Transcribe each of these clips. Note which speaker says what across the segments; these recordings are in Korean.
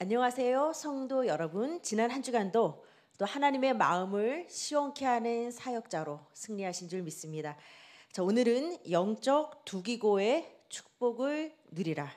Speaker 1: 안녕하세요, 성도 여러분. 지난 한 주간도 또 하나님의 마음을 시원케 하는 사역자로 승리하신 줄 믿습니다. 자, 오늘은 영적 두기고의 축복을 누리라.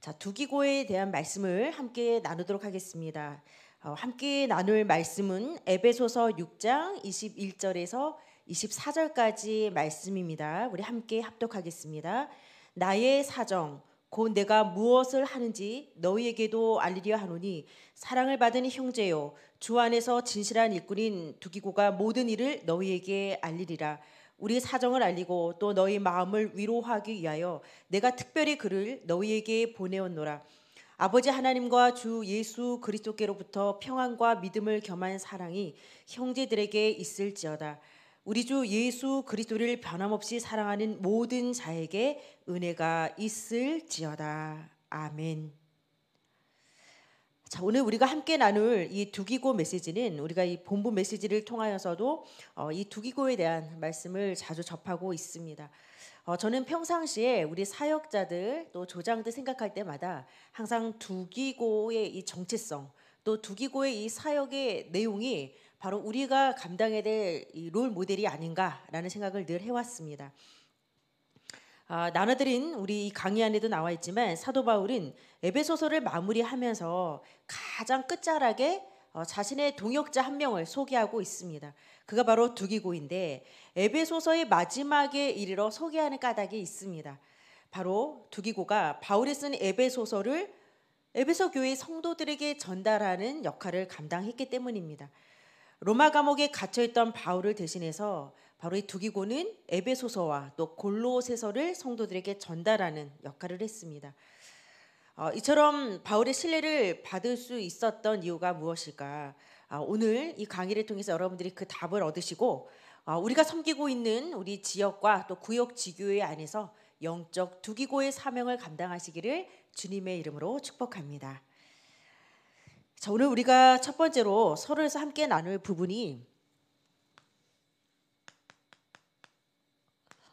Speaker 1: 자, 두기고에 대한 말씀을 함께 나누도록 하겠습니다. 어, 함께 나눌 말씀은 에베소서 6장 21절에서 24절까지 말씀입니다. 우리 함께 합독하겠습니다. 나의 사정 곧 내가 무엇을 하는지 너희에게도 알리려 하노니 사랑을 받은 형제요 주 안에서 진실한 일꾼인 두기고가 모든 일을 너희에게 알리리라 우리 사정을 알리고 또 너희 마음을 위로하기 위하여 내가 특별히 그를 너희에게 보내었노라 아버지 하나님과 주 예수 그리스도께로부터 평안과 믿음을 겸한 사랑이 형제들에게 있을지어다 우리 주 예수 그리스도를 변함없이 사랑하는 모든 자에게 은혜가 있을지어다. 아멘. 자, 오늘 우리가 함께 나눌 이 두기고 메시지는 우리가 이 본부 메시지를 통하여서도 어, 이 두기고에 대한 말씀을 자주 접하고 있습니다. 어, 저는 평상시에 우리 사역자들 또 조장들 생각할 때마다 항상 두기고의 이 정체성 또 두기고의 이 사역의 내용이 바로 우리가 감당해야 될 롤 모델이 아닌가라는 생각을 늘 해왔습니다. 아, 나눠드린 우리 강의 안에도 나와 있지만 사도 바울은 에베소서를 마무리하면서 가장 끝자락에 어, 자신의 동역자 한 명을 소개하고 있습니다. 그가 바로 두기고인데 에베소서의 마지막에 이르러 소개하는 까닭이 있습니다. 바로 두기고가 바울이 쓴 에베소서를 에베소 교회 성도들에게 전달하는 역할을 감당했기 때문입니다. 로마 감옥에 갇혀 있던 바울을 대신해서 바로 이 두기고는 에베소서와 또 골로새서를 성도들에게 전달하는 역할을 했습니다. 어, 이처럼 바울의 신뢰를 받을 수 있었던 이유가 무엇일까? 아, 오늘 이 강의를 통해서 여러분들이 그 답을 얻으시고 아, 우리가 섬기고 있는 우리 지역과 또 구역 지교회 안에서 영적 두기고의 사명을 감당하시기를 주님의 이름으로 축복합니다. 자, 오늘 우리가 첫 번째로 서로에서 함께 나눌 부분이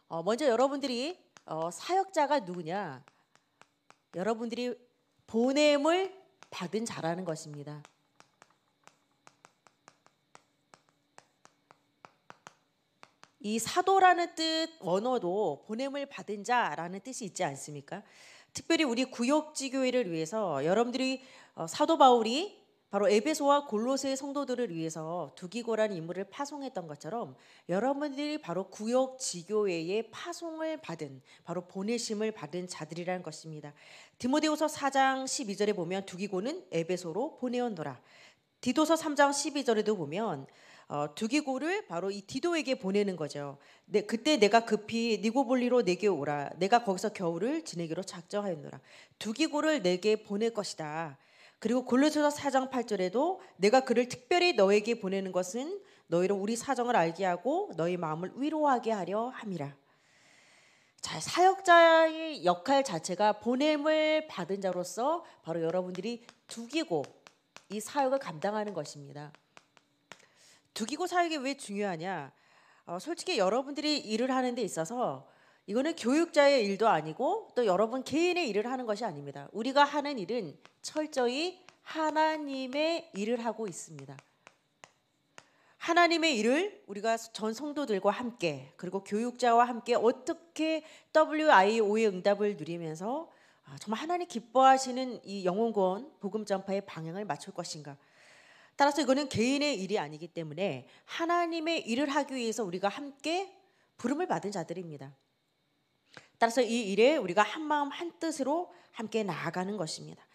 Speaker 1: 어, 먼저 여러분들이 어, 사역자가 누구냐? 여러분들이 보냄을 받은 자라는 것입니다. 이 사도라는 뜻 원어도 보냄을 받은 자라는 뜻이 있지 않습니까? 특별히 우리 구역지교회를 위해서 여러분들이 어, 사도 바울이 바로 에베소와 골로새의 성도들을 위해서 두기고라는 인물을 파송했던 것처럼 여러분들이 바로 구역 지교회에 파송을 받은 바로 보내심을 받은 자들이라는 것입니다. 디모데후서 4장 12절에 보면 두기고는 에베소로 보내었노라. 디도서 3장 12절에도 보면 어, 두기고를 바로 이 디도에게 보내는 거죠. 네, 그때 내가 급히 니고볼리로 내게 오라. 내가 거기서 겨울을 지내기로 작정하였노라. 두기고를 내게 보낼 것이다. 그리고 골로새서 4장 8절에도 내가 그를 특별히 너에게 보내는 것은 너희로 우리 사정을 알게 하고 너희 마음을 위로하게 하려 함이라. 자, 사역자의 역할 자체가 보냄을 받은 자로서 바로 여러분들이 두기고 이 사역을 감당하는 것입니다. 두기고 사역이 왜 중요하냐? 어, 솔직히 여러분들이 일을 하는 데 있어서 이거는 교육자의 일도 아니고 또 여러분 개인의 일을 하는 것이 아닙니다. 우리가 하는 일은 철저히 하나님의 일을 하고 있습니다. 하나님의 일을 우리가 전 성도들과 함께 그리고 교육자와 함께 어떻게 WIO의 응답을 누리면서 아, 정말 하나님 기뻐하시는 이 영혼권 복음 전파의 방향을 맞출 것인가. 따라서 이거는 개인의 일이 아니기 때문에 하나님의 일을 하기 위해서 우리가 함께 부름을 받은 자들입니다. 따라서 이 일에 우리가 한 마음 한 뜻으로 함께 나아가는 것입니다.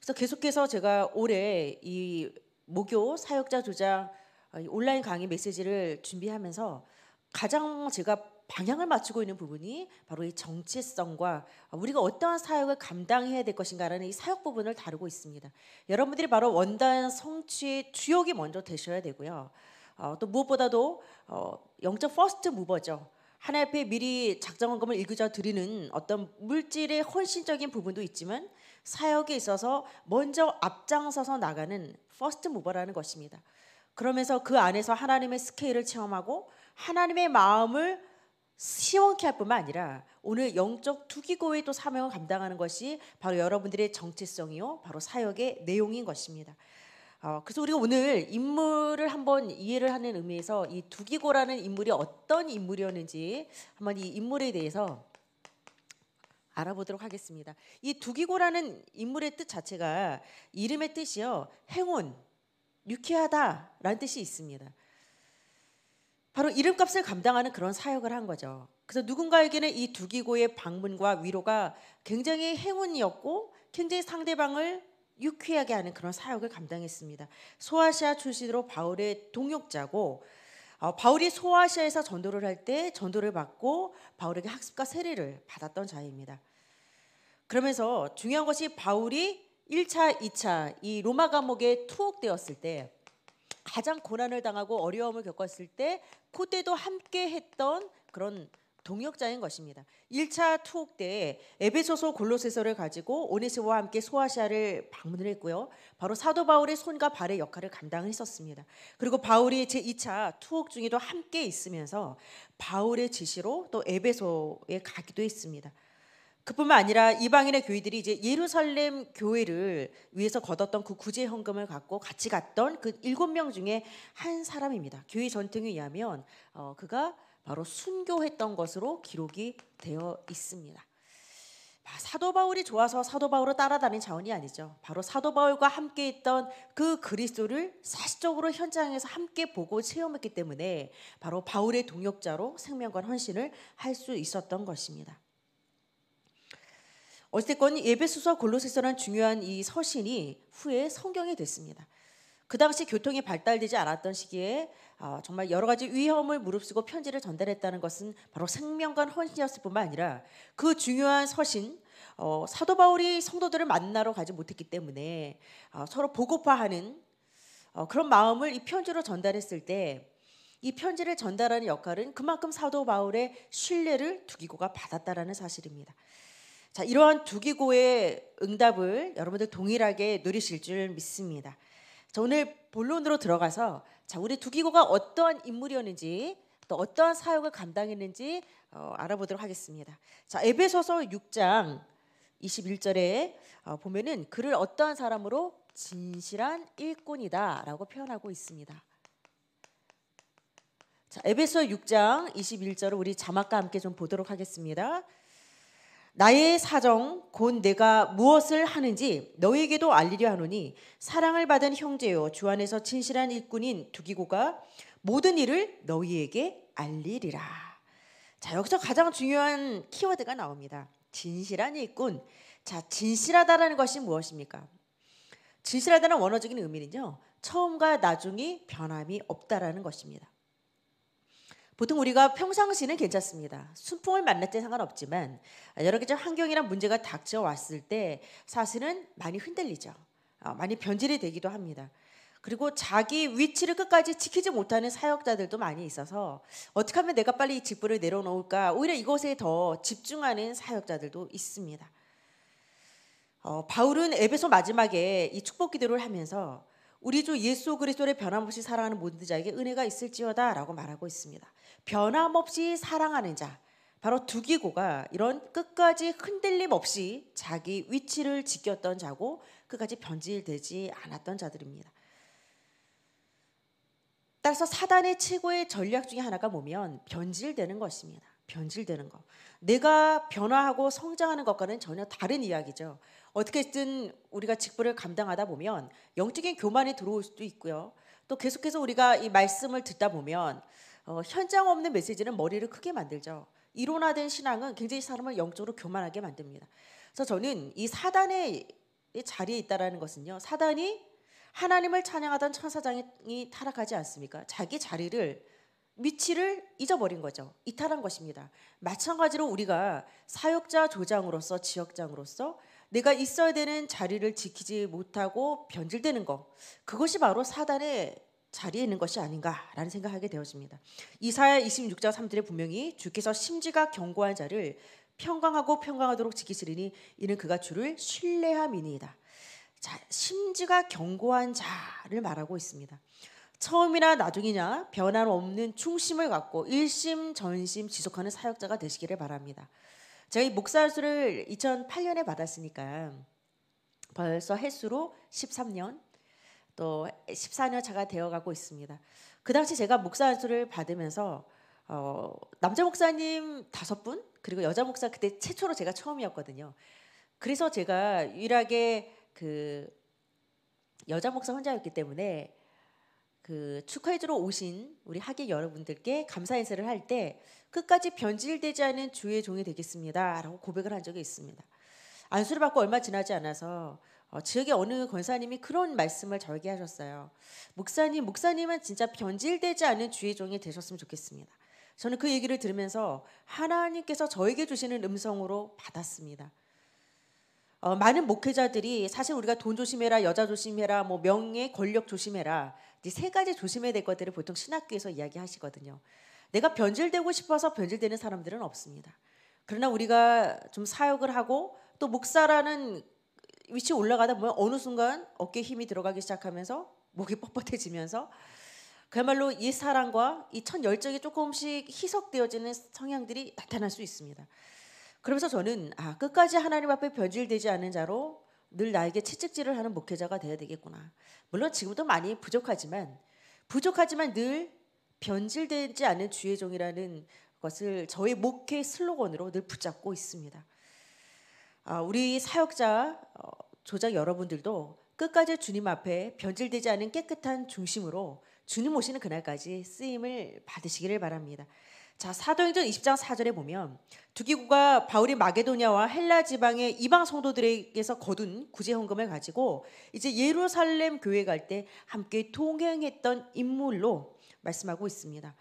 Speaker 1: 그래서 계속해서 제가 올해 이 목요 사역자 조장 어, 온라인 강의 메시지를 준비하면서 가장 제가 방향을 맞추고 있는 부분이 바로 이 정체성과 우리가 어떠한 사역을 감당해야 될 것인가라는 이 사역 부분을 다루고 있습니다. 여러분들이 바로 원단 성취 주역이 먼저 되셔야 되고요. 어, 또 무엇보다도 어, 영적 퍼스트 무버죠. 하나님 앞에 미리 작정원 금을 일구자 드리는 어떤 물질의 헌신적인 부분도 있지만 사역에 있어서 먼저 앞장서서 나가는 퍼스트 무버라는 것입니다. 그러면서 그 안에서 하나님의 스케일을 체험하고 하나님의 마음을 시원케 할 뿐만 아니라 오늘 영적 투기고의 또 사명을 감당하는 것이 바로 여러분들의 정체성이요 바로 사역의 내용인 것입니다. 어, 그래서 우리가 오늘 인물을 한번 이해를 하는 의미에서 이 두기고라는 인물이 어떤 인물이었는지 한번 이 인물에 대해서 알아보도록 하겠습니다. 이 두기고라는 인물의 뜻 자체가 이름의 뜻이요. 행운, 유쾌하다라는 뜻이 있습니다. 바로 이름값을 감당하는 그런 사역을 한 거죠. 그래서 누군가에게는 이 두기고의 방문과 위로가 굉장히 행운이었고 굉장히 상대방을 유쾌하게 하는 그런 사역을 감당했습니다. 소아시아 출신으로 바울의 동역자고 어, 바울이 소아시아에서 전도를 할 때 전도를 받고 바울에게 학습과 세례를 받았던 자입니다. 그러면서 중요한 것이 바울이 1차, 2차 이 로마 감옥에 투옥되었을 때 가장 고난을 당하고 어려움을 겪었을 때 그때도 함께 했던 그런 동역자인 것입니다. 1차 투옥 때 에베소서 골로세서를 가지고 오네시와 함께 소아시아를 방문을 했고요. 바로 사도 바울의 손과 발의 역할을 감당했었습니다. 그리고 바울이 제2차 투옥 중에도 함께 있으면서 바울의 지시로 또 에베소에 가기도 했습니다. 그뿐만 아니라 이방인의 교회들이 이제 예루살렘 교회를 위해서 걷었던 그 구제 현금을 갖고 같이 갔던 그 일곱 명 중에 한 사람입니다. 교회 전통에 의하면 어, 그가 바로 순교했던 것으로 기록이 되어 있습니다. 아, 사도 바울이 좋아서 사도 바울을 따라다닌 자원이 아니죠. 바로 사도 바울과 함께 있던 그 그리스도를 사실적으로 현장에서 함께 보고 체험했기 때문에 바로 바울의 동역자로 생명과 헌신을 할 수 있었던 것입니다. 어쨌건 예배소서 골로새서는 중요한 이 서신이 후에 성경이 됐습니다. 그 당시 교통이 발달되지 않았던 시기에 어, 정말 여러 가지 위험을 무릅쓰고 편지를 전달했다는 것은 바로 생명과 헌신이었을 뿐만 아니라 그 중요한 서신 어, 사도 바울이 성도들을 만나러 가지 못했기 때문에 어, 서로 보고파하는 어, 그런 마음을 이 편지로 전달했을 때 이 편지를 전달하는 역할은 그만큼 사도 바울의 신뢰를 두기고가 받았다라는 사실입니다. 자, 이러한 두기고의 응답을 여러분들 동일하게 누리실 줄 믿습니다. 자, 오늘 본론으로 들어가서 자, 우리 두기고가 어떠한 인물이었는지 또 어떠한 사역을 감당했는지 어, 알아보도록 하겠습니다. 자, 에베소서 6장 21절에 어, 보면은 그를 어떠한 사람으로 진실한 일꾼이다라고 표현하고 있습니다. 자, 에베소 6장 21절을 우리 자막과 함께 좀 보도록 하겠습니다. 나의 사정 곧 내가 무엇을 하는지 너에게도 희 알리려 하노니 사랑을 받은 형제여 주 안에서 진실한 일꾼인 두기고가 모든 일을 너희에게 알리리라. 자 여기서 가장 중요한 키워드가 나옵니다. 진실한 일꾼. 자 진실하다라는 것이 무엇입니까? 진실하다는 원어적인 의미는요. 처음과 나중이 변함이 없다라는 것입니다. 보통 우리가 평상시는 괜찮습니다. 순풍을 만날 때 상관없지만 여러 가지 환경이랑 문제가 닥쳐왔을 때 사실은 많이 흔들리죠. 어, 많이 변질이 되기도 합니다. 그리고 자기 위치를 끝까지 지키지 못하는 사역자들도 많이 있어서 어떻게 하면 내가 빨리 이직분를 내려놓을까 오히려 이것에 더 집중하는 사역자들도 있습니다. 어, 바울은 에베소 마지막에 이 축복 기도를 하면서 우리 주 예수 그리스도를 변함없이 사랑하는 모든 자에게 은혜가 있을지어다라고 말하고 있습니다. 변함없이 사랑하는 자 바로 두기고가 이런 끝까지 흔들림 없이 자기 위치를 지켰던 자고 끝까지 변질되지 않았던 자들입니다. 따라서 사단의 최고의 전략 중에 하나가 뭐면 변질되는 것입니다. 변질되는 것. 내가 변화하고 성장하는 것과는 전혀 다른 이야기죠. 어떻게든 우리가 직분을 감당하다 보면 영적인 교만이 들어올 수도 있고요. 또 계속해서 우리가 이 말씀을 듣다 보면 어, 현장 없는 메시지는 머리를 크게 만들죠. 이론화된 신앙은 굉장히 사람을 영적으로 교만하게 만듭니다. 그래서 저는 이 사단의 자리에 있다라는 것은요. 사단이 하나님을 찬양하던 천사장이 타락하지 않습니까? 자기 자리를 위치를 잊어버린 거죠. 이탈한 것입니다. 마찬가지로 우리가 사역자 조장으로서 지역장으로서 내가 있어야 되는 자리를 지키지 못하고 변질되는 것 그것이 바로 사단의 자리에 있는 것이 아닌가라는 생각하게 되어집니다. 이사야 26장 3절에 분명히 주께서 심지가 견고한 자를 평강하고 평강하도록 지키시리니 이는 그가 주를 신뢰함이니이다. 자, 심지가 견고한 자를 말하고 있습니다. 처음이나 나중이냐 변함없는 충심을 갖고 일심 전심 지속하는 사역자가 되시기를 바랍니다. 제가 이 목사 수를 2008년에 받았으니까 벌써 해수로 13년 또 14년 차가 되어가고 있습니다. 그 당시 제가 목사 안수를 받으면서 어, 남자 목사님 다섯 분 그리고 여자 목사 그때 최초로 제가 처음이었거든요. 그래서 제가 유일하게 그 여자 목사 혼자였기 때문에 그 축하해주러 오신 우리 하객 여러분들께 감사 인사를 할 때 끝까지 변질되지 않은 주의 종이 되겠습니다라고 고백을 한 적이 있습니다. 안수를 받고 얼마 지나지 않아서 어, 지역의 어느 권사님이 그런 말씀을 저에게 하셨어요. 목사님, 목사님은 진짜 변질되지 않은 주의 종이 되셨으면 좋겠습니다. 저는 그 얘기를 들으면서 하나님께서 저에게 주시는 음성으로 받았습니다. 어, 많은 목회자들이 사실 우리가 돈 조심해라, 여자 조심해라, 뭐 명예, 권력 조심해라 이세 가지 조심해야 될 것들을 보통 신학교에서 이야기하시거든요. 내가 변질되고 싶어서 변질되는 사람들은 없습니다. 그러나 우리가 좀 사역을 하고 또 목사라는 위치 올라가다 보면 어느 순간 어깨 힘이 들어가기 시작하면서 목이 뻣뻣해지면서 그야말로 이 사랑과 이 첫 열정이 조금씩 희석되어지는 성향들이 나타날 수 있습니다. 그러면서 저는 아 끝까지 하나님 앞에 변질되지 않은 자로 늘 나에게 채찍질을 하는 목회자가 되어야 되겠구나. 물론 지금도 많이 부족하지만 부족하지만 늘 변질되지 않은 주의 종이라는 것을 저의 목회 슬로건으로 늘 붙잡고 있습니다. 아, 우리 사역자 어, 조작 여러분들도 끝까지 주님 앞에 변질되지 않은 깨끗한 중심으로 주님 오시는 그날까지 쓰임을 받으시기를 바랍니다. 자, 사도행전 20장 4절에 보면 두기구가 바울이 마게도냐와 헬라 지방의 이방 성도들에게서 거둔 구제 헌금을 가지고 이제 예루살렘 교회 갈 때 함께 통행했던 인물로 말씀하고 있습니다.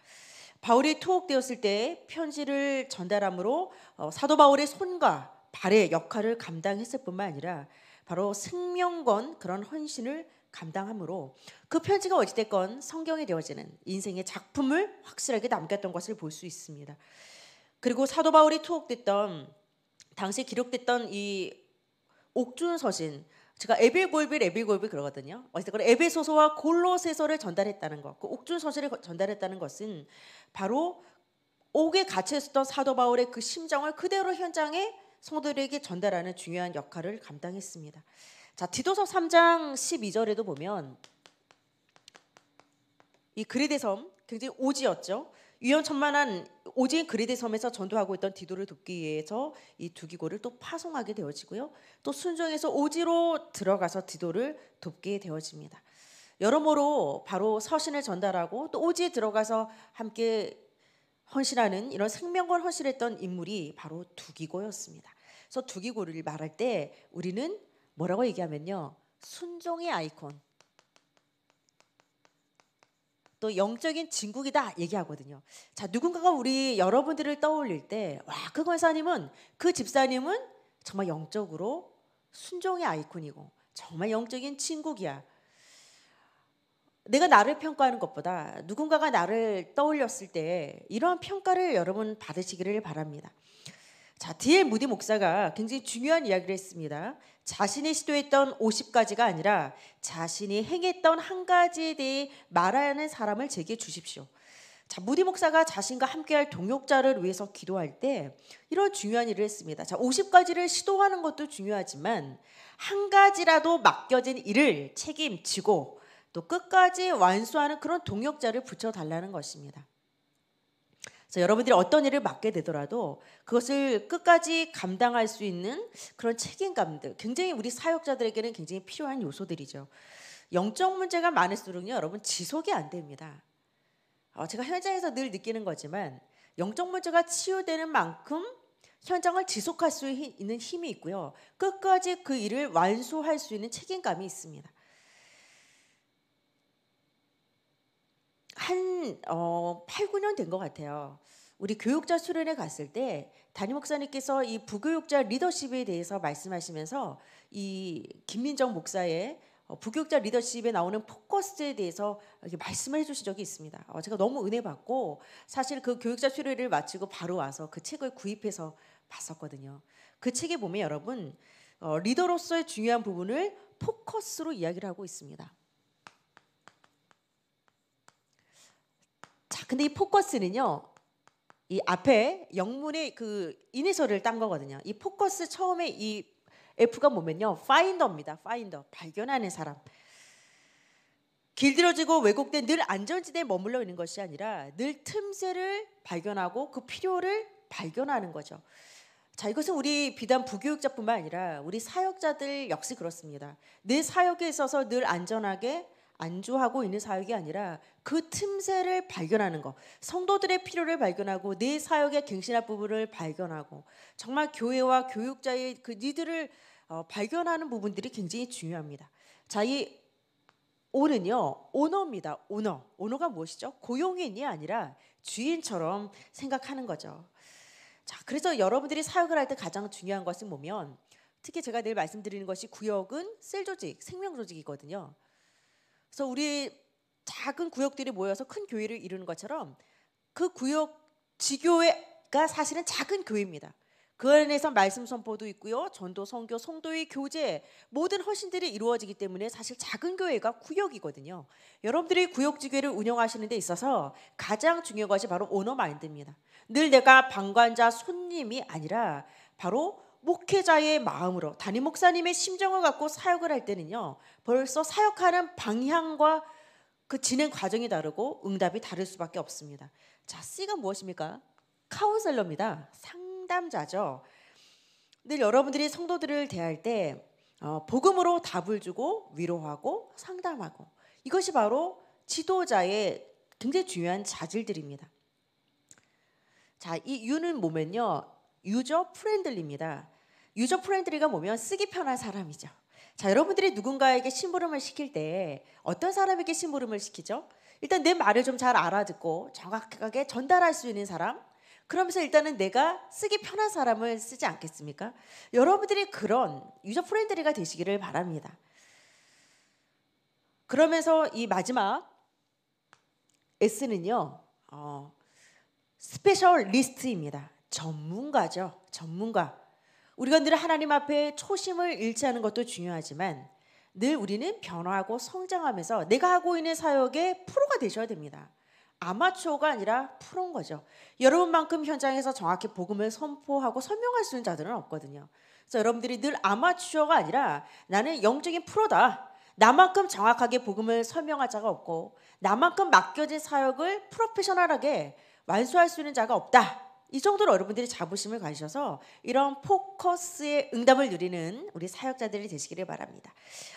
Speaker 1: 바울이 투옥되었을 때 편지를 전달함으로 어, 사도 바울의 손과 발의 역할을 감당했을 뿐만 아니라 바로 생명건 그런 헌신을 감당함으로 그 편지가 어찌됐건 성경에 되어지는 인생의 작품을 확실하게 남겼던 것을 볼 수 있습니다. 그리고 사도 바울이 투옥됐던 당시 기록됐던 이 옥준 서신 제가 에빌골빌 에빌골빌 그러거든요. 어쨌든 에베소서와 골로세서를 전달했다는 것, 그 옥준 서신을 전달했다는 것은 바로 옥에 갇혀 있었던 사도 바울의 그 심정을 그대로 현장에 성도들에게 전달하는 중요한 역할을 감당했습니다. 자, 디도서 3장 12절에도 보면 이그리데섬 굉장히 오지였죠. 위험천만한 오지인 그리데 섬에서 전도하고 있던 디도를 돕기 위해서 이 두기고를 또 파송하게 되어지고요. 또 순종해서 오지로 들어가서 디도를 돕게 되어집니다. 여러모로 바로 서신을 전달하고 또 오지에 들어가서 함께 헌신하는 이런 생명권 헌신했던 인물이 바로 두기고였습니다. 그래서 두기고를 말할 때 우리는 뭐라고 얘기하면요. 순종의 아이콘. 또 영적인 진국이다 얘기하거든요. 자, 누군가가 우리 여러분들을 떠올릴 때, 와, 그 권사님은, 그 집사님은 정말 영적으로 순종의 아이콘이고, 정말 영적인 친국이야. 내가 나를 평가하는 것보다 누군가가 나를 떠올렸을 때 이러한 평가를 여러분 받으시기를 바랍니다. 자, 디엘 무디 목사가 굉장히 중요한 이야기를 했습니다. 자신이 시도했던 50가지가 아니라 자신이 행했던 한 가지에 대해 말하는 사람을 제게 주십시오. 자, 무디 목사가 자신과 함께할 동역자를 위해서 기도할 때 이런 중요한 일을 했습니다. 자, 50가지를 시도하는 것도 중요하지만 한 가지라도 맡겨진 일을 책임지고 또 끝까지 완수하는 그런 동역자를 붙여달라는 것입니다. 그래서 여러분들이 어떤 일을 맡게 되더라도 그것을 끝까지 감당할 수 있는 그런 책임감들 굉장히 우리 사역자들에게는 굉장히 필요한 요소들이죠. 영적 문제가 많을수록요 여러분 지속이 안 됩니다. 어, 제가 현장에서 늘 느끼는 거지만 영적 문제가 치유되는 만큼 현장을 지속할 수 있는 힘이 있고요. 끝까지 그 일을 완수할 수 있는 책임감이 있습니다. 한 어, 8, 9년 된 것 같아요. 우리 교육자 수련회 갔을 때 담임 목사님께서 이 부교육자 리더십에 대해서 말씀하시면서 이 김민정 목사의 어, 부교육자 리더십에 나오는 포커스에 대해서 이렇게 말씀을 해주신 적이 있습니다. 어, 제가 너무 은혜 받고 사실 그 교육자 수련회를 마치고 바로 와서 그 책을 구입해서 봤었거든요. 그 책에 보면 여러분 어, 리더로서의 중요한 부분을 포커스로 이야기를 하고 있습니다. 자, 근데 이 포커스는요. 이 앞에 영문의 그 인해서를 딴 거거든요. 이 포커스 처음에 이 F가 뭐면요. 파인더입니다. 파인더. 발견하는 사람. 길들여지고 왜곡된 늘 안전지대에 머물러 있는 것이 아니라 늘 틈새를 발견하고 그 필요를 발견하는 거죠. 자, 이것은 우리 비단 부교육자뿐만 아니라 우리 사역자들 역시 그렇습니다. 늘 사역에 있어서 늘 안전하게 안주하고 있는 사역이 아니라 그 틈새를 발견하는 것, 성도들의 필요를 발견하고 내 사역의 갱신할 부분을 발견하고 정말 교회와 교육자의 그 니들을 어, 발견하는 부분들이 굉장히 중요합니다. 자, 이 오는요 오너입니다. 오너, 오너가 무엇이죠? 고용인이 아니라 주인처럼 생각하는 거죠. 자, 그래서 여러분들이 사역을 할 때 가장 중요한 것은 보면 특히 제가 내일 말씀드리는 것이 구역은 셀 조직, 생명 조직이거든요. 그래서 우리 작은 구역들이 모여서 큰 교회를 이루는 것처럼 그 구역 지교회가 사실은 작은 교회입니다. 그 안에서 말씀 선포도 있고요. 전도, 성교, 성도의 교제 모든 헌신들이 이루어지기 때문에 사실 작은 교회가 구역이거든요. 여러분들이 구역 지교회를 운영하시는 데 있어서 가장 중요한 것이 바로 오너 마인드입니다. 늘 내가 방관자 손님이 아니라 바로 목회자의 마음으로 담임 목사님의 심정을 갖고 사역을 할 때는요. 벌써 사역하는 방향과 그 진행 과정이 다르고 응답이 다를 수밖에 없습니다. 자, C가 무엇입니까? 카운셀러입니다. 상담자죠. 늘 여러분들이 성도들을 대할 때 어, 복음으로 답을 주고 위로하고 상담하고 이것이 바로 지도자의 굉장히 중요한 자질들입니다. 자, 이 U는 보면요 유저 프렌들리입니다. 유저 프렌드리가 보면 쓰기 편한 사람이죠. 자, 여러분들이 누군가에게 심부름을 시킬 때 어떤 사람에게 심부름을 시키죠? 일단 내 말을 좀 잘 알아듣고 정확하게 전달할 수 있는 사람. 그러면서 일단은 내가 쓰기 편한 사람을 쓰지 않겠습니까? 여러분들이 그런 유저 프렌드리가 되시기를 바랍니다. 그러면서 이 마지막 S는요, 어, 스페셜 리스트입니다. 전문가죠. 전문가. 우리가 늘 하나님 앞에 초심을 잃지 않은 것도 중요하지만 늘 우리는 변화하고 성장하면서 내가 하고 있는 사역의 프로가 되셔야 됩니다. 아마추어가 아니라 프로인 거죠. 여러분만큼 현장에서 정확히 복음을 선포하고 설명할 수 있는 자들은 없거든요. 그래서 여러분들이 늘 아마추어가 아니라 나는 영적인 프로다. 나만큼 정확하게 복음을 설명할 자가 없고 나만큼 맡겨진 사역을 프로페셔널하게 완수할 수 있는 자가 없다. 이 정도로 여러분들이 자부심을 가지셔서 이런 포커스의 응답을 누리는 우리 사역자들이 되시기를 바랍니다.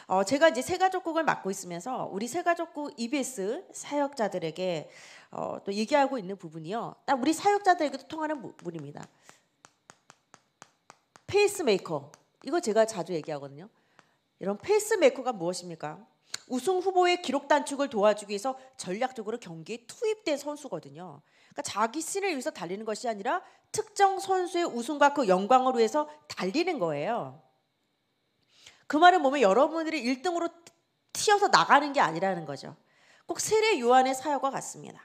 Speaker 1: 어, 제가 이제 세가족국을 맡고 있으면서 우리 세가족국 EBS 사역자들에게 어, 또 얘기하고 있는 부분이요. 딱 우리 사역자들에게도 통하는 부분입니다. 페이스메이커. 이거 제가 자주 얘기하거든요. 이런 페이스메이커가 무엇입니까? 우승 후보의 기록 단축을 도와주기 위해서 전략적으로 경기에 투입된 선수거든요. 그러니까 자기 신을 위해서 달리는 것이 아니라 특정 선수의 우승과 그 영광을 위해서 달리는 거예요. 그 말을 보면 여러분들이 1등으로 튀어서 나가는 게 아니라는 거죠. 꼭 세례 요한의 사역과 같습니다.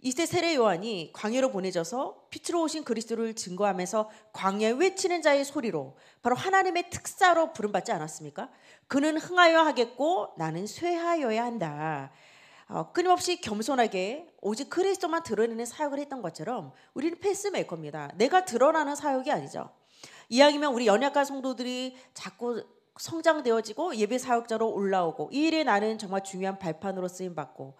Speaker 1: 이때 세례 요한이 광야로 보내져서 빛으로 오신 그리스도를 증거하면서 광야에 외치는 자의 소리로 바로 하나님의 특사로 부름받지 않았습니까? 그는 흥하여 하겠고 나는 쇠하여야 한다. 어, 끊임없이 겸손하게 오직 그리스도만 드러내는 사역을 했던 것처럼 우리는 페이스메이커입니다. 내가 드러나는 사역이 아니죠. 이왕이면 우리 연약한 성도들이 자꾸 성장되어지고 예배 사역자로 올라오고 이 일에 나는 정말 중요한 발판으로 쓰임 받고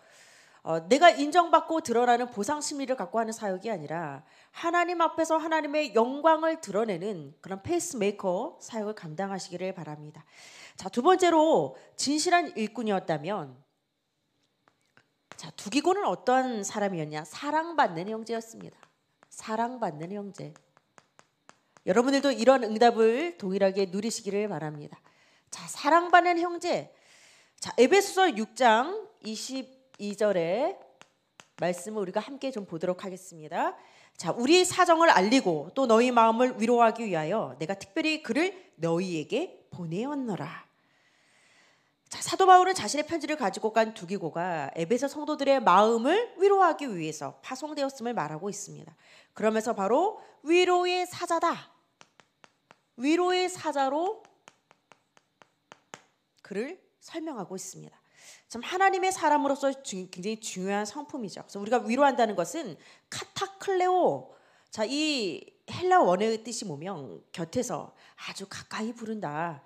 Speaker 1: 어, 내가 인정받고 드러나는 보상 심리를 갖고 하는 사역이 아니라 하나님 앞에서 하나님의 영광을 드러내는 그런 페이스메이커 사역을 감당하시기를 바랍니다. 자, 두 번째로 진실한 일꾼이었다면 두기고는 어떤 사람이었냐? 사랑받는 형제였습니다. 사랑받는 형제. 여러분들도 이런 응답을 동일하게 누리시기를 바랍니다. 자, 사랑받는 형제. 자, 에베소서 6장 22절에 말씀을 우리가 함께 좀 보도록 하겠습니다. 자, 우리 사정을 알리고 또 너희 마음을 위로하기 위하여 내가 특별히 그를 너희에게 보내었노라. 자, 사도 바울은 자신의 편지를 가지고 간 두기고가 에베소 성도들의 마음을 위로하기 위해서 파송되었음을 말하고 있습니다. 그러면서 바로 위로의 사자다. 위로의 사자로 그를 설명하고 있습니다. 참 하나님의 사람으로서 주, 굉장히 중요한 성품이죠. 그래서 우리가 위로한다는 것은 카타클레오. 자, 이 헬라 원어의 뜻이 보면 곁에서 아주 가까이 부른다.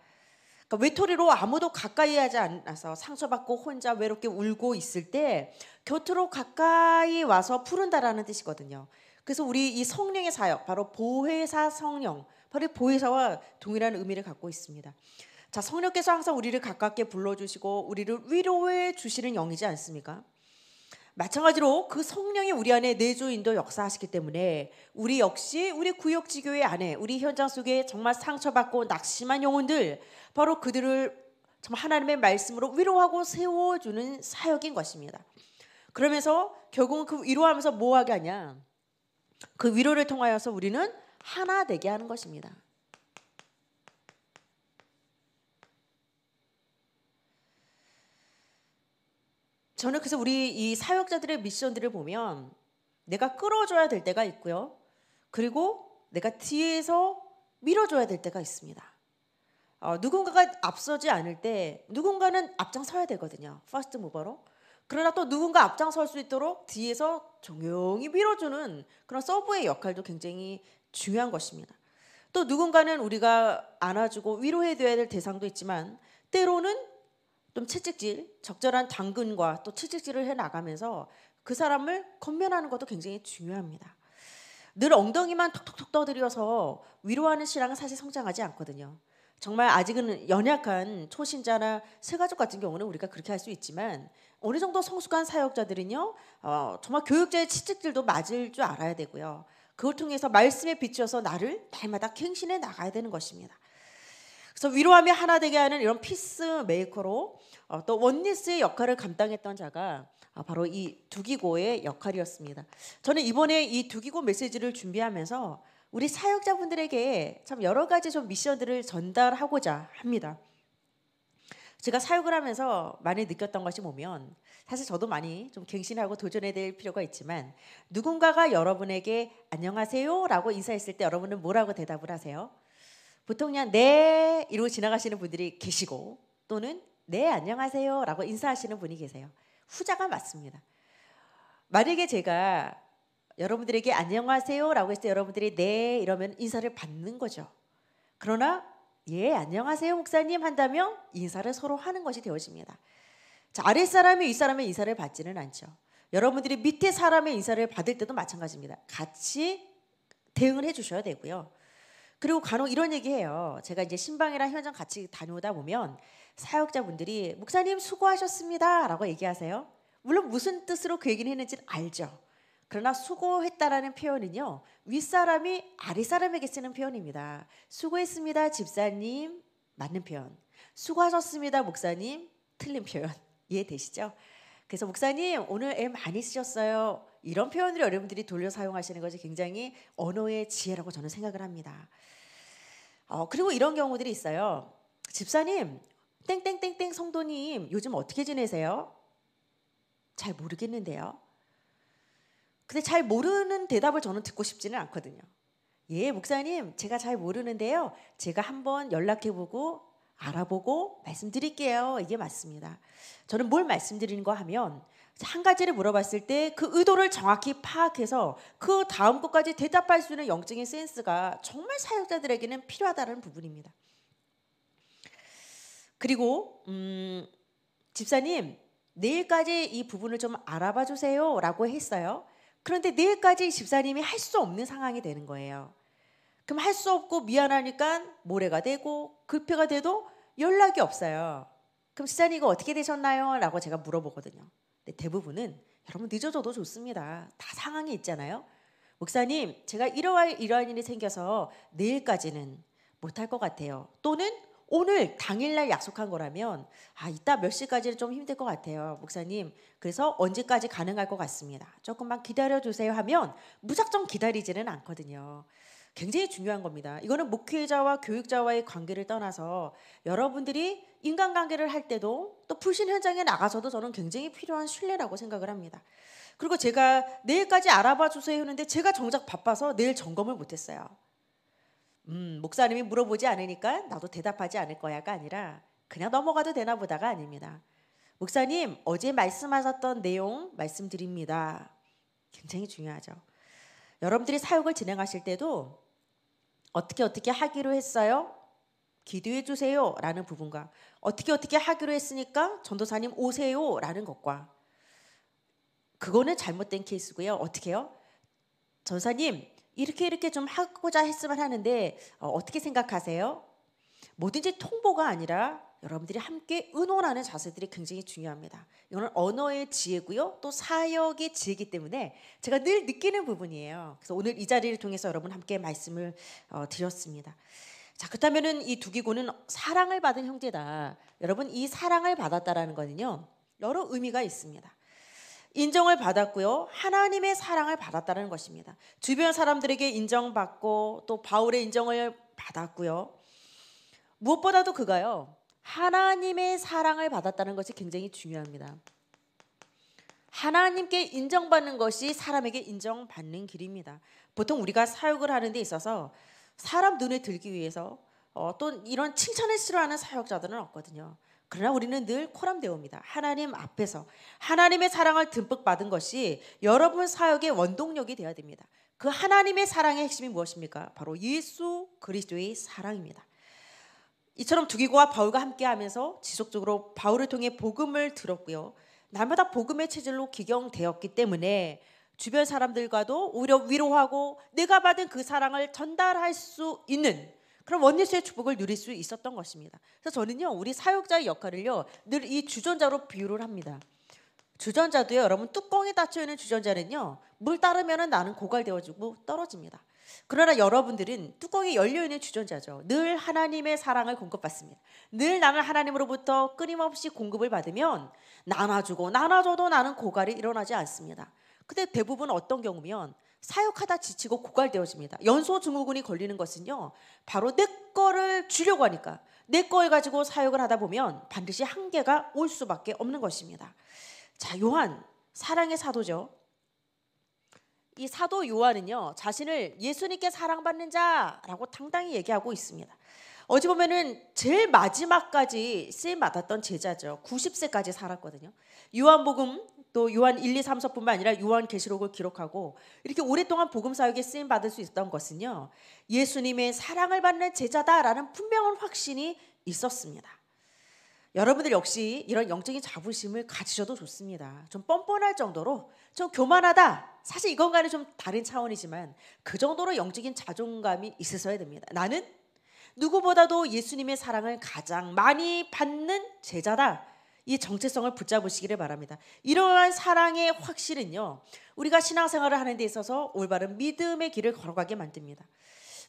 Speaker 1: 그러니까 외톨이로 아무도 가까이 하지 않아서 상처받고 혼자 외롭게 울고 있을 때 곁으로 가까이 와서 푸른다라는 뜻이거든요. 그래서 우리 이 성령의 사역, 바로 보혜사 성령, 바로 보혜사와 동일한 의미를 갖고 있습니다. 자, 성령께서 항상 우리를 가깝게 불러주시고 우리를 위로해 주시는 영이지 않습니까? 마찬가지로 그 성령이 우리 안에 내조인도 역사하시기 때문에 우리 역시 우리 구역지 교회 안에 우리 현장 속에 정말 상처받고 낙심한 영혼들 바로 그들을 정말 하나님의 말씀으로 위로하고 세워주는 사역인 것입니다. 그러면서 결국은 그 위로하면서 뭐하게 하냐? 그 위로를 통하여서 우리는 하나 되게 하는 것입니다. 저는 그래서 우리 이 사역자들의 미션들을 보면 내가 끌어줘야 될 때가 있고요. 그리고 내가 뒤에서 밀어줘야 될 때가 있습니다. 어, 누군가가 앞서지 않을 때 누군가는 앞장서야 되거든요. 퍼스트 무버로. 그러나 또 누군가 앞장설 수 있도록 뒤에서 조용히 밀어주는 그런 서브의 역할도 굉장히 중요한 것입니다. 또 누군가는 우리가 안아주고 위로해줘야 될 대상도 있지만 때로는 좀 채찍질, 적절한 당근과 또 채찍질을 해 나가면서 그 사람을 건면하는 것도 굉장히 중요합니다. 늘 엉덩이만 톡톡톡 떠들여서 위로하는 신앙은 사실 성장하지 않거든요. 정말 아직은 연약한 초신자나 새가족 같은 경우는 우리가 그렇게 할 수 있지만 어느 정도 성숙한 사역자들은요, 어, 정말 교육자의 채찍질도 맞을 줄 알아야 되고요. 그걸 통해서 말씀에 비추어서 나를 날마다 갱신해 나가야 되는 것입니다. 그래서 위로하며 하나 되게 하는 이런 피스 메이커로 어, 또 원니스의 역할을 감당했던 자가 아, 바로 이 두기고의 역할이었습니다. 저는 이번에 이 두기고 메시지를 준비하면서 우리 사역자분들에게 참 여러 가지 좀 미션들을 전달하고자 합니다. 제가 사역을 하면서 많이 느꼈던 것이 보면 사실 저도 많이 좀 갱신하고 도전해야 될 필요가 있지만 누군가가 여러분에게 안녕하세요라고 인사했을 때 여러분은 뭐라고 대답을 하세요? 보통 그냥 네 이러고 지나가시는 분들이 계시고 또는 네 안녕하세요라고 인사하시는 분이 계세요. 후자가 맞습니다. 만약에 제가 여러분들에게 안녕하세요라고 했을 때 여러분들이 네 이러면 인사를 받는 거죠. 그러나 예 안녕하세요 목사님 한다면 인사를 서로 하는 것이 되어집니다. 자 아랫사람이 이사람의 인사를 받지는 않죠. 여러분들이 밑에 사람의 인사를 받을 때도 마찬가지입니다. 같이 대응을 해주셔야 되고요. 그리고 간혹 이런 얘기해요. 제가 이제 신방이랑 현장 같이 다녀오다 보면 사역자분들이 목사님 수고하셨습니다라고 얘기하세요. 물론 무슨 뜻으로 그 얘기를 했는지는 알죠. 그러나 수고했다라는 표현은요. 윗사람이 아랫사람에게 쓰는 표현입니다. 수고했습니다 집사님 맞는 표현. 수고하셨습니다 목사님 틀린 표현. 이해되시죠? 그래서 목사님 오늘 애 많이 쓰셨어요. 이런 표현을 여러분들이 돌려 사용하시는 것이 굉장히 언어의 지혜라고 저는 생각을 합니다. 어, 그리고 이런 경우들이 있어요. 집사님, 땡땡땡땡 성도님, 요즘 어떻게 지내세요? 잘 모르겠는데요. 근데 잘 모르는 대답을 저는 듣고 싶지는 않거든요. 예, 목사님, 제가 잘 모르는데요. 제가 한번 연락해보고 알아보고 말씀드릴게요. 이게 맞습니다. 저는 뭘 말씀드리는 거 하면 한 가지를 물어봤을 때 그 의도를 정확히 파악해서 그 다음 것까지 대답할 수 있는 영적인 센스가 정말 사역자들에게는 필요하다는 부분입니다. 그리고 음, 집사님 내일까지 이 부분을 좀 알아봐 주세요라고 했어요. 그런데 내일까지 집사님이 할 수 없는 상황이 되는 거예요. 그럼 할 수 없고 미안하니까 모레가 되고 급해가 돼도 연락이 없어요. 그럼 집사님 이거 어떻게 되셨나요? 라고 제가 물어보거든요. 네, 대부분은 여러분 늦어져도 좋습니다. 다 상황이 있잖아요. 목사님, 제가 이러한 이러한 일이 생겨서 내일까지는 못 할 것 같아요. 또는 오늘 당일날 약속한 거라면 아 이따 몇 시까지는 좀 힘들 것 같아요, 목사님. 그래서 언제까지 가능할 것 같습니다. 조금만 기다려 주세요 하면 무작정 기다리지는 않거든요. 굉장히 중요한 겁니다. 이거는 목회자와 교육자와의 관계를 떠나서 여러분들이 인간관계를 할 때도 또 풀신 현장에 나가서도 저는 굉장히 필요한 신뢰라고 생각을 합니다. 그리고 제가 내일까지 알아봐 주세요 했는데 제가 정작 바빠서 내일 점검을 못했어요. 음, 목사님이 물어보지 않으니까 나도 대답하지 않을 거야가 아니라 그냥 넘어가도 되나 보다가 아닙니다. 목사님, 어제 말씀하셨던 내용 말씀드립니다. 굉장히 중요하죠. 여러분들이 사역을 진행하실 때도 어떻게 어떻게 하기로 했어요? 기도해 주세요. 라는 부분과 어떻게 어떻게 하기로 했으니까 전도사님 오세요. 라는 것과 그거는 잘못된 케이스고요. 어떻게 해요? 전사님, 이렇게 이렇게 좀 하고자 했으면 하는데 어, 떻게 생각하세요? 뭐든지 통보가 아니라 여러분들이 함께 의논하는 자세들이 굉장히 중요합니다. 이거는 언어의 지혜고요. 또 사역의 지혜이기 때문에 제가 늘 느끼는 부분이에요. 그래서 오늘 이 자리를 통해서 여러분 함께 말씀을 어, 드렸습니다. 자, 그렇다면이 두기고는 사랑을 받은 형제다. 여러분 이 사랑을 받았다라는 거는요. 여러 의미가 있습니다. 인정을 받았고요. 하나님의 사랑을 받았다는 것입니다. 주변 사람들에게 인정받고 또 바울의 인정을 받았고요. 무엇보다도 그가요. 하나님의 사랑을 받았다는 것이 굉장히 중요합니다. 하나님께 인정받는 것이 사람에게 인정받는 길입니다. 보통 우리가 사역을 하는 데 있어서 사람 눈에 들기 위해서 어, 또 이런 칭찬을 싫어하는 사역자들은 없거든요. 그러나 우리는 늘코람데오니다 하나님 앞에서 하나님의 사랑을 듬뿍 받은 것이 여러분 사역의 원동력이 되어야 됩니다. 그 하나님의 사랑의 핵심이 무엇입니까? 바로 예수 그리스도의 사랑입니다. 이처럼 두기고와 바울과 함께하면서 지속적으로 바울을 통해 복음을 들었고요. 날마다 복음의 체질로 기경되었기 때문에 주변 사람들과도 오히려 위로하고 내가 받은 그 사랑을 전달할 수 있는 그런원리수의 축복을 누릴 수 있었던 것입니다. 그래서 저는요 우리 사역자의 역할을요 늘 이 주전자로 비유를 합니다. 주전자도요 여러분 뚜껑이 닫혀 있는 주전자는요 물 따르면은 나는 고갈되어지고 떨어집니다. 그러나 여러분들은 뚜껑이 열려 있는 주전자죠. 늘 하나님의 사랑을 공급받습니다. 늘 나는 하나님으로부터 끊임없이 공급을 받으면 나눠주고 나눠줘도 나는 고갈이 일어나지 않습니다. 근데 대부분 어떤 경우면 사역하다 지치고 고갈되어집니다. 연소 증후군이 걸리는 것은요. 바로 내 거를 주려고 하니까 내 거를 가지고 사역을 하다 보면 반드시 한계가 올 수밖에 없는 것입니다. 자, 요한 사랑의 사도죠. 이 사도 요한은요 자신을 예수님께 사랑받는 자라고 당당히 얘기하고 있습니다. 어찌 보면은 제일 마지막까지 쓰임 받았던 제자죠. 90세까지 살았거든요. 요한복음 또 요한 1, 2, 3서뿐만 아니라 요한 계시록을 기록하고 이렇게 오랫동안 복음 사역에 쓰임 받을 수 있었던 것은요. 예수님의 사랑을 받는 제자다라는 분명한 확신이 있었습니다. 여러분들 역시 이런 영적인 자부심을 가지셔도 좋습니다. 좀 뻔뻔할 정도로 좀 교만하다 사실 이건과는 좀 다른 차원이지만 그 정도로 영적인 자존감이 있으셔야 됩니다. 나는 누구보다도 예수님의 사랑을 가장 많이 받는 제자다. 이 정체성을 붙잡으시기를 바랍니다. 이러한 사랑의 확실은요, 우리가 신앙생활을 하는 데 있어서 올바른 믿음의 길을 걸어가게 만듭니다.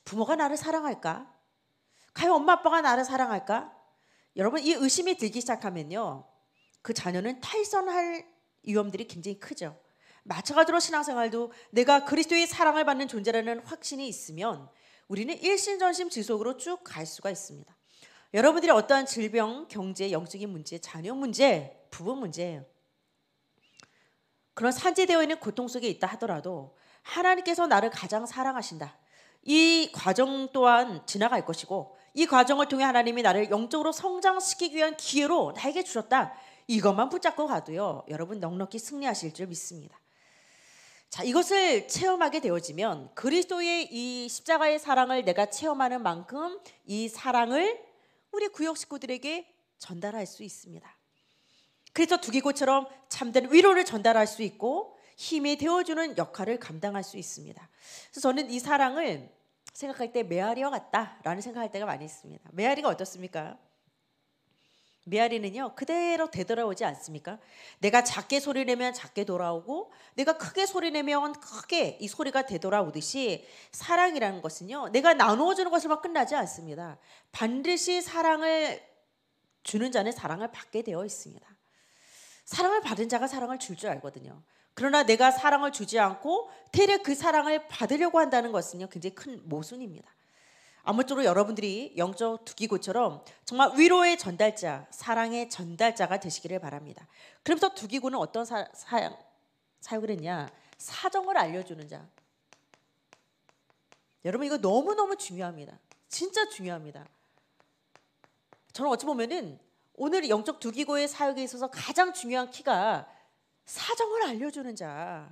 Speaker 1: 부모가 나를 사랑할까? 과연 엄마 아빠가 나를 사랑할까? 여러분 이 의심이 들기 시작하면요, 그 자녀는 탈선할 위험들이 굉장히 크죠. 마찬가지로 신앙생활도 내가 그리스도의 사랑을 받는 존재라는 확신이 있으면 우리는 일신전심 지속으로 쭉 갈 수가 있습니다. 여러분들이 어떠한 질병, 경제, 영적인 문제, 자녀 문제, 부부 문제 그런 산재되어 있는 고통 속에 있다 하더라도 하나님께서 나를 가장 사랑하신다. 이 과정 또한 지나갈 것이고 이 과정을 통해 하나님이 나를 영적으로 성장시키기 위한 기회로 나에게 주셨다. 이것만 붙잡고 가도요. 여러분 넉넉히 승리하실 줄 믿습니다. 자, 이것을 체험하게 되어지면 그리스도의 이 십자가의 사랑을 내가 체험하는 만큼 이 사랑을 우리 구역 식구들에게 전달할 수 있습니다. 그래서 두기고처럼 참된 위로를 전달할 수 있고 힘이 되어주는 역할을 감당할 수 있습니다. 그래서 저는 이 사랑을 생각할 때 메아리와 같다라는 생각할 때가 많이 있습니다. 메아리가 어떻습니까? 메아리는요 그대로 되돌아오지 않습니까? 내가 작게 소리 내면 작게 돌아오고 내가 크게 소리 내면 크게 이 소리가 되돌아오듯이 사랑이라는 것은요 내가 나누어주는 것으로 끝나지 않습니다. 반드시 사랑을 주는 자는 사랑을 받게 되어 있습니다. 사랑을 받은 자가 사랑을 줄줄 줄 알거든요. 그러나 내가 사랑을 주지 않고 테레 그 사랑을 받으려고 한다는 것은요 굉장히 큰 모순입니다. 아무쪼록 여러분들이 영적 두기고처럼 정말 위로의 전달자, 사랑의 전달자가 되시기를 바랍니다. 그럼부터 두기고는 어떤 사, 사, 사역을 했냐? 사정을 알려주는 자. 여러분 이거 너무너무 중요합니다. 진짜 중요합니다. 저는 어찌 보면은 오늘 영적 두기고의 사역에 있어서 가장 중요한 키가 사정을 알려주는 자.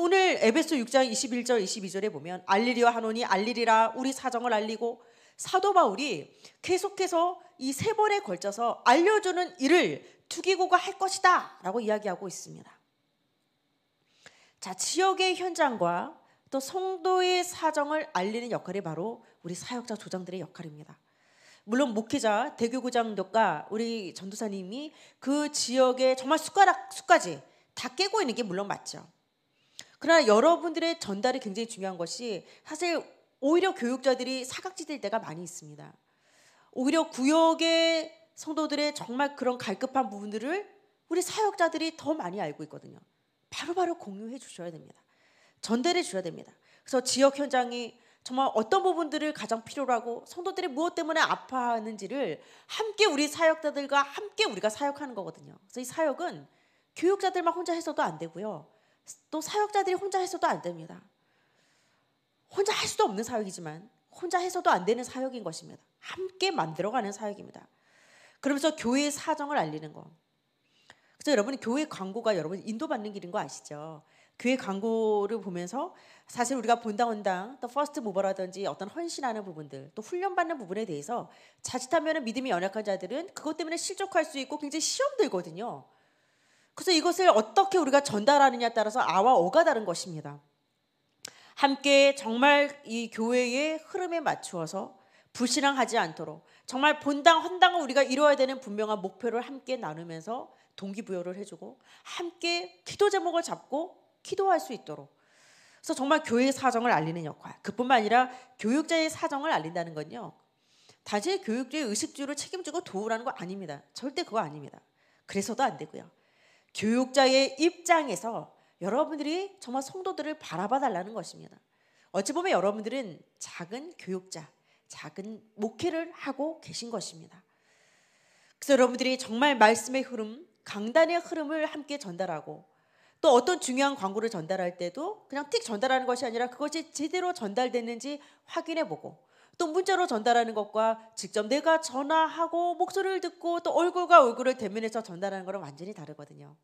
Speaker 1: 오늘 에베소 6장 21절 22절에 보면 알리리와 하노니 알리리라 우리 사정을 알리고 사도 바울이 계속해서 이 세 번에 걸쳐서 알려주는 일을 투기고가 할 것이다 라고 이야기하고 있습니다. 자, 지역의 현장과 또 성도의 사정을 알리는 역할이 바로 우리 사역자 조장들의 역할입니다. 물론 목회자, 대교구장독과 우리 전도사님이 그 지역의 정말 숟가락, 숟까지 다 깨고 있는 게 물론 맞죠. 그러나 여러분들의 전달이 굉장히 중요한 것이 사실 오히려 교육자들이 사각지대 때가 많이 있습니다. 오히려 구역의 성도들의 정말 그런 갈급한 부분들을 우리 사역자들이 더 많이 알고 있거든요. 바로바로 바로 공유해 주셔야 됩니다. 전달해 주셔야 됩니다. 그래서 지역 현장이 정말 어떤 부분들을 가장 필요로 하고 성도들이 무엇 때문에 아파하는지를 함께 우리 사역자들과 함께 우리가 사역하는 거거든요. 그래서 이 사역은 교육자들만 혼자 해서도 안 되고요. 또 사역자들이 혼자 해서도 안 됩니다. 혼자 할 수도 없는 사역이지만 혼자 해서도 안 되는 사역인 것입니다. 함께 만들어가는 사역입니다. 그러면서 교회의 사정을 알리는 거. 그래서 여러분 교회 광고가 여러분 인도받는 길인 거 아시죠? 교회 광고를 보면서 사실 우리가 본당 온당 또 퍼스트 모버라든지 어떤 헌신하는 부분들 또 훈련받는 부분에 대해서 자칫하면 믿음이 연약한 자들은 그것 때문에 실족할 수 있고 굉장히 시험 들거든요. 그래서 이것을 어떻게 우리가 전달하느냐에 따라서 아와 어가 다른 것입니다. 함께 정말 이 교회의 흐름에 맞추어서 불신앙하지 않도록 정말 본당 헌당을 우리가 이루어야 되는 분명한 목표를 함께 나누면서 동기부여를 해주고 함께 기도 제목을 잡고 기도할 수 있도록 그래서 정말 교회의 사정을 알리는 역할 그뿐만 아니라 교육자의 사정을 알린다는 건요 단지 교육주의 의식주를 의 책임지고 도우라는 거 아닙니다 절대 그거 아닙니다 그래서도 안 되고요 교육자의 입장에서 여러분들이 정말 성도들을 바라봐 달라는 것입니다. 어찌 보면 여러분들은 작은 교육자, 작은 목회를 하고 계신 것입니다. 그래서 여러분들이 정말 말씀의 흐름, 강단의 흐름을 함께 전달하고 또 어떤 중요한 광고를 전달할 때도 그냥 틱 전달하는 것이 아니라 그것이 제대로 전달됐는지 확인해 보고 또 문자로 전달하는 것과 직접 내가 전화하고 목소리를 듣고 또 얼굴과 얼굴을 대면해서 전달하는 거랑 완전히 다르거든요.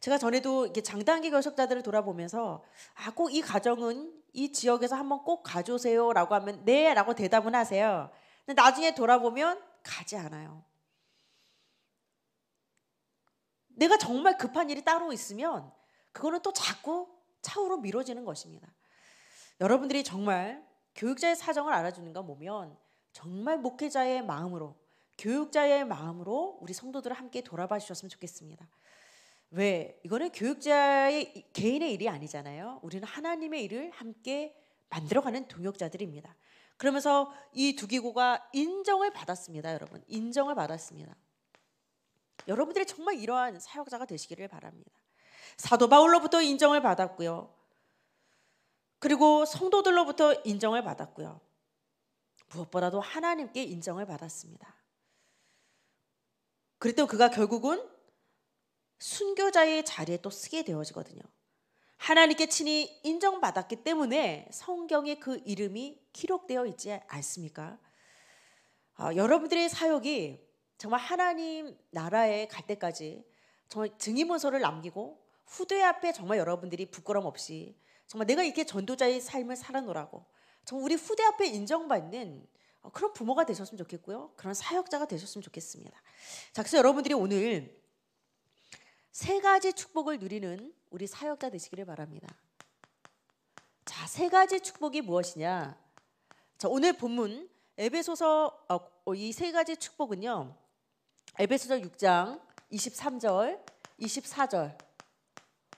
Speaker 1: 제가 전에도 이게 장단기 결석자들을 돌아보면서 아꼭 이 가정은 이 지역에서 한번 꼭 가주세요라고 하면 네라고 대답은 하세요. 근데 나중에 돌아보면 가지 않아요. 내가 정말 급한 일이 따로 있으면 그거는 또 자꾸 차후로 미뤄지는 것입니다. 여러분들이 정말 교육자의 사정을 알아주는가 보면 정말 목회자의 마음으로 교육자의 마음으로 우리 성도들을 함께 돌아봐 주셨으면 좋겠습니다. 왜? 이거는 교육자의 개인의 일이 아니잖아요. 우리는 하나님의 일을 함께 만들어가는 동역자들입니다. 그러면서 이 두기구가 인정을 받았습니다, 여러분. 인정을 받았습니다. 여러분들이 정말 이러한 사역자가 되시기를 바랍니다. 사도 바울로부터 인정을 받았고요. 그리고 성도들로부터 인정을 받았고요. 무엇보다도 하나님께 인정을 받았습니다. 그랬더니 그가 결국은 순교자의 자리에 또 쓰게 되어지거든요. 하나님께 친히 인정받았기 때문에 성경에 그 이름이 기록되어 있지 않습니까? 어, 여러분들의 사역이 정말 하나님 나라에 갈 때까지 정말 증인문서를 남기고 후대 앞에 정말 여러분들이 부끄럼 없이 정말 내가 이렇게 전도자의 삶을 살아노라고 정말 우리 후대 앞에 인정받는 어, 그런 부모가 되셨으면 좋겠고요. 그런 사역자가 되셨으면 좋겠습니다. 자, 그래서 여러분들이 오늘 세 가지 축복을 누리는 우리 사역자 되시기를 바랍니다. 자, 세 가지 축복이 무엇이냐? 자, 오늘 본문 에베소서 어, 어 이세 가지 축복은요. 에베소서 6장 23절, 24절.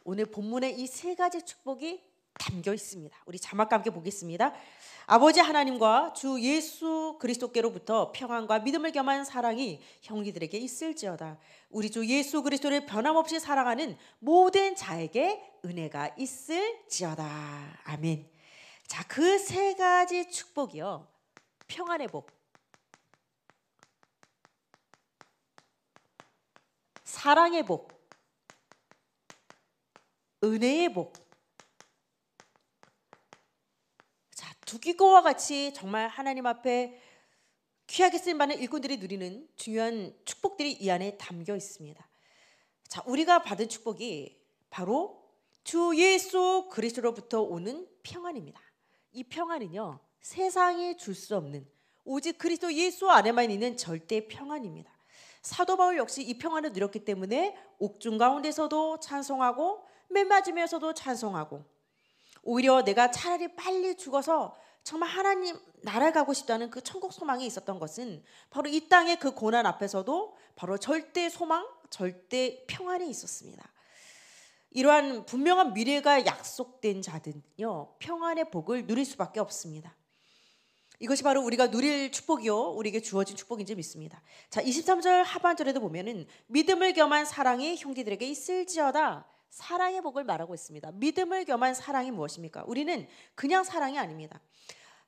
Speaker 1: 오늘 본문에이세 가지 축복이 담겨 있습니다. 우리 자막과 함께 보겠습니다. 아버지 하나님과 주 예수 그리스도께로부터 평안과 믿음을 겸한 사랑이 형제들에게 있을지어다. 우리 주 예수 그리스도를 변함없이 사랑하는 모든 자에게 은혜가 있을지어다. 아멘. 자, 그 세 가지 축복이요. 평안의 복, 사랑의 복, 은혜의 복, 두기고와 같이 정말 하나님 앞에 귀하게 쓰임 받는 일꾼들이 누리는 중요한 축복들이 이 안에 담겨 있습니다. 자, 우리가 받은 축복이 바로 주 예수 그리스도로부터 오는 평안입니다. 이 평안은요. 세상에 줄수 없는 오직 그리스도 예수 안에만 있는 절대 평안입니다. 사도 바울 역시 이 평안을 누렸기 때문에 옥중 가운데서도 찬송하고 맨 맞으면서도 찬송하고 오히려 내가 차라리 빨리 죽어서 정말 하나님 날아가고 싶다는 그 천국 소망이 있었던 것은 바로 이 땅의 그 고난 앞에서도 바로 절대 소망, 절대 평안이 있었습니다. 이러한 분명한 미래가 약속된 자들은요 평안의 복을 누릴 수밖에 없습니다. 이것이 바로 우리가 누릴 축복이요 우리에게 주어진 축복인지 믿습니다. 자, 23절 하반절에도 보면은 믿음을 겸한 사랑이 형제들에게 있을지어다 사랑의 복을 말하고 있습니다. 믿음을 겸한 사랑이 무엇입니까? 우리는 그냥 사랑이 아닙니다.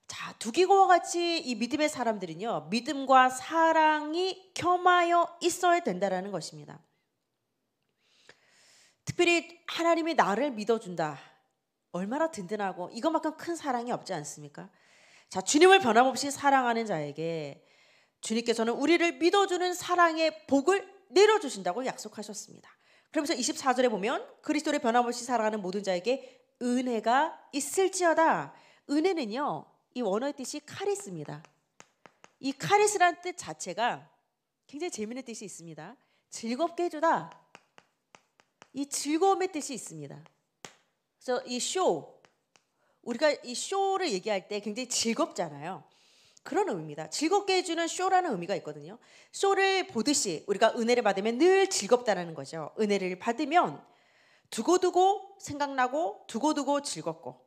Speaker 1: 자, 두기고와 같이 이 믿음의 사람들은요, 믿음과 사랑이 겸하여 있어야 된다라는 것입니다. 특별히 하나님이 나를 믿어준다. 얼마나 든든하고 이것만큼 큰 사랑이 없지 않습니까? 자, 주님을 변함없이 사랑하는 자에게 주님께서는 우리를 믿어주는 사랑의 복을 내려주신다고 약속하셨습니다. 그러면서 24절에 보면 그리스도를 변함없이 살아가는 모든 자에게 은혜가 있을지어다. 은혜는요. 이 원어의 뜻이 카리스입니다. 이 카리스라는 뜻 자체가 굉장히 재미있는 뜻이 있습니다. 즐겁게 해주다. 이 즐거움의 뜻이 있습니다. 그래서 이 쇼, 우리가 이 쇼를 얘기할 때 굉장히 즐겁잖아요. 그런 의미입니다. 즐겁게 해주는 쇼라는 의미가 있거든요. 쇼를 보듯이 우리가 은혜를 받으면 늘 즐겁다라는 거죠. 은혜를 받으면 두고두고 생각나고 두고두고 즐겁고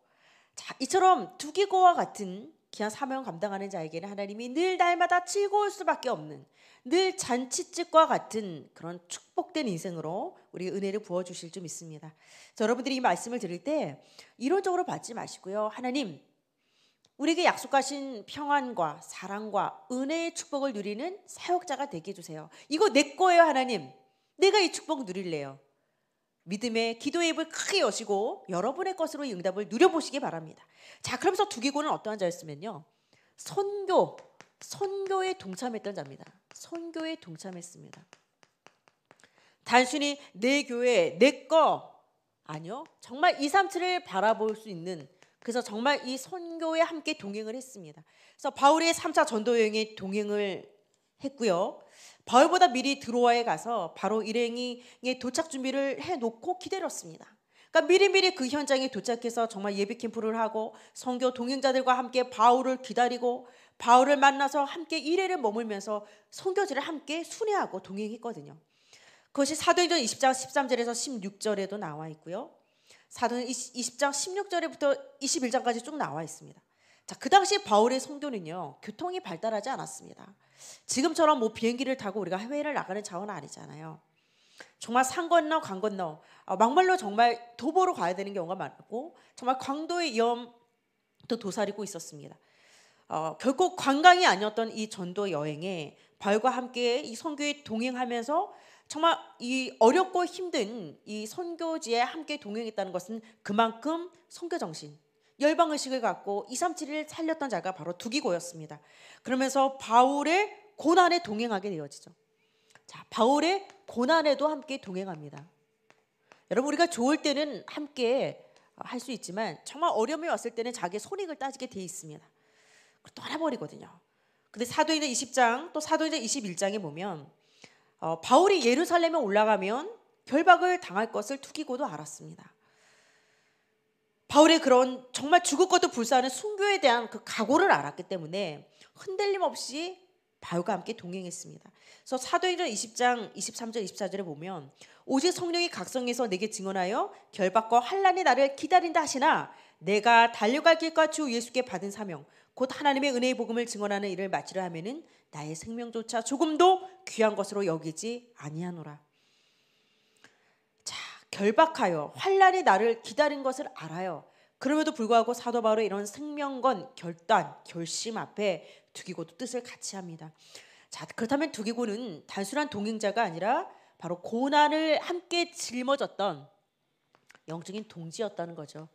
Speaker 1: 자, 이처럼 두기고와 같은 귀한 사명 감당하는 자에게는 하나님이 늘 날마다 즐거울 수밖에 없는 늘 잔치집과 같은 그런 축복된 인생으로 우리 은혜를 부어 주실 줄 믿습니다. 여러분들이 이 말씀을 드릴 때 이론적으로 받지 마시고요. 하나님 우리에게 약속하신 평안과 사랑과 은혜의 축복을 누리는 사역자가 되게 해주세요. 이거 내 거예요, 하나님. 내가 이 축복 누릴래요. 믿음의 기도의 입을 크게 여시고 여러분의 것으로 응답을 누려보시기 바랍니다. 자, 그러면서 두기고는 어떠한 자였으면요. 선교, 선교에 동참했던 자입니다. 선교에 동참했습니다. 단순히 내 교회, 내 거, 아니요. 정말 2, 3, 7을 바라볼 수 있는 그래서 정말 이 선교에 함께 동행을 했습니다. 그래서 바울의 3차 전도 여행에 동행을 했고요. 바울보다 미리 드로아에 가서 바로 일행이 도착 준비를 해놓고 기다렸습니다. 그러니까 미리미리 그 현장에 도착해서 정말 예비 캠프를 하고 선교 동행자들과 함께 바울을 기다리고 바울을 만나서 함께 일회를 머물면서 선교지를 함께 순회하고 동행했거든요. 그것이 사도행전 20장 13절에서 16절에도 나와 있고요. 사도행 20장 16절에부터 21장까지 쭉 나와 있습니다. 자, 그 당시 바울의 성도는요. 교통이 발달하지 않았습니다. 지금처럼 뭐 비행기를 타고 우리가 해외를 나가는 차원은 아니잖아요. 정말 산 건너 강 건너 어, 막말로 정말 도보로 가야 되는 경우가 많았고 정말 광도의 위험도 도사리고 있었습니다. 어, 결국 관광이 아니었던 이 전도 여행에 바울과 함께 이 선교에 동행하면서 정말 이 어렵고 힘든 이 선교지에 함께 동행했다는 것은 그만큼 선교 정신, 열방 의식을 갖고 2371을 살렸던 자가 바로 두기고였습니다. 그러면서 바울의 고난에 동행하게 되어지죠. 자, 바울의 고난에도 함께 동행합니다. 여러분 우리가 좋을 때는 함께 할 수 있지만 정말 어려움이 왔을 때는 자기의 손익을 따지게 돼 있습니다. 그걸 떠나버리거든요. 근데 사도행전 20장 또 사도행전 21장에 보면 어, 바울이 예루살렘에 올라가면 결박을 당할 것을 투기고도 알았습니다. 바울의 그런 정말 죽을 것도 불사하는 순교에 대한 그 각오를 알았기 때문에 흔들림 없이 바울과 함께 동행했습니다. 그래서 사도행전 20장 23절 24절에 보면 오직 성령이 각성해서 내게 증언하여 결박과 환란이 나를 기다린다 하시나 내가 달려갈 길과 주 예수께 받은 사명 곧 하나님의 은혜의 복음을 증언하는 일을 마치려 하면은 나의 생명조차 조금도 귀한 것으로 여기지 아니하노라. 자, 결박하여 환란이 나를 기다린 것을 알아요. 그럼에도 불구하고 사도 바울의 이런 생명건 결단, 결심 앞에 두기고도 뜻을 같이 합니다. 자, 그렇다면 두기고는 단순한 동행자가 아니라 바로 고난을 함께 짊어졌던 영적인 동지였다는 거죠.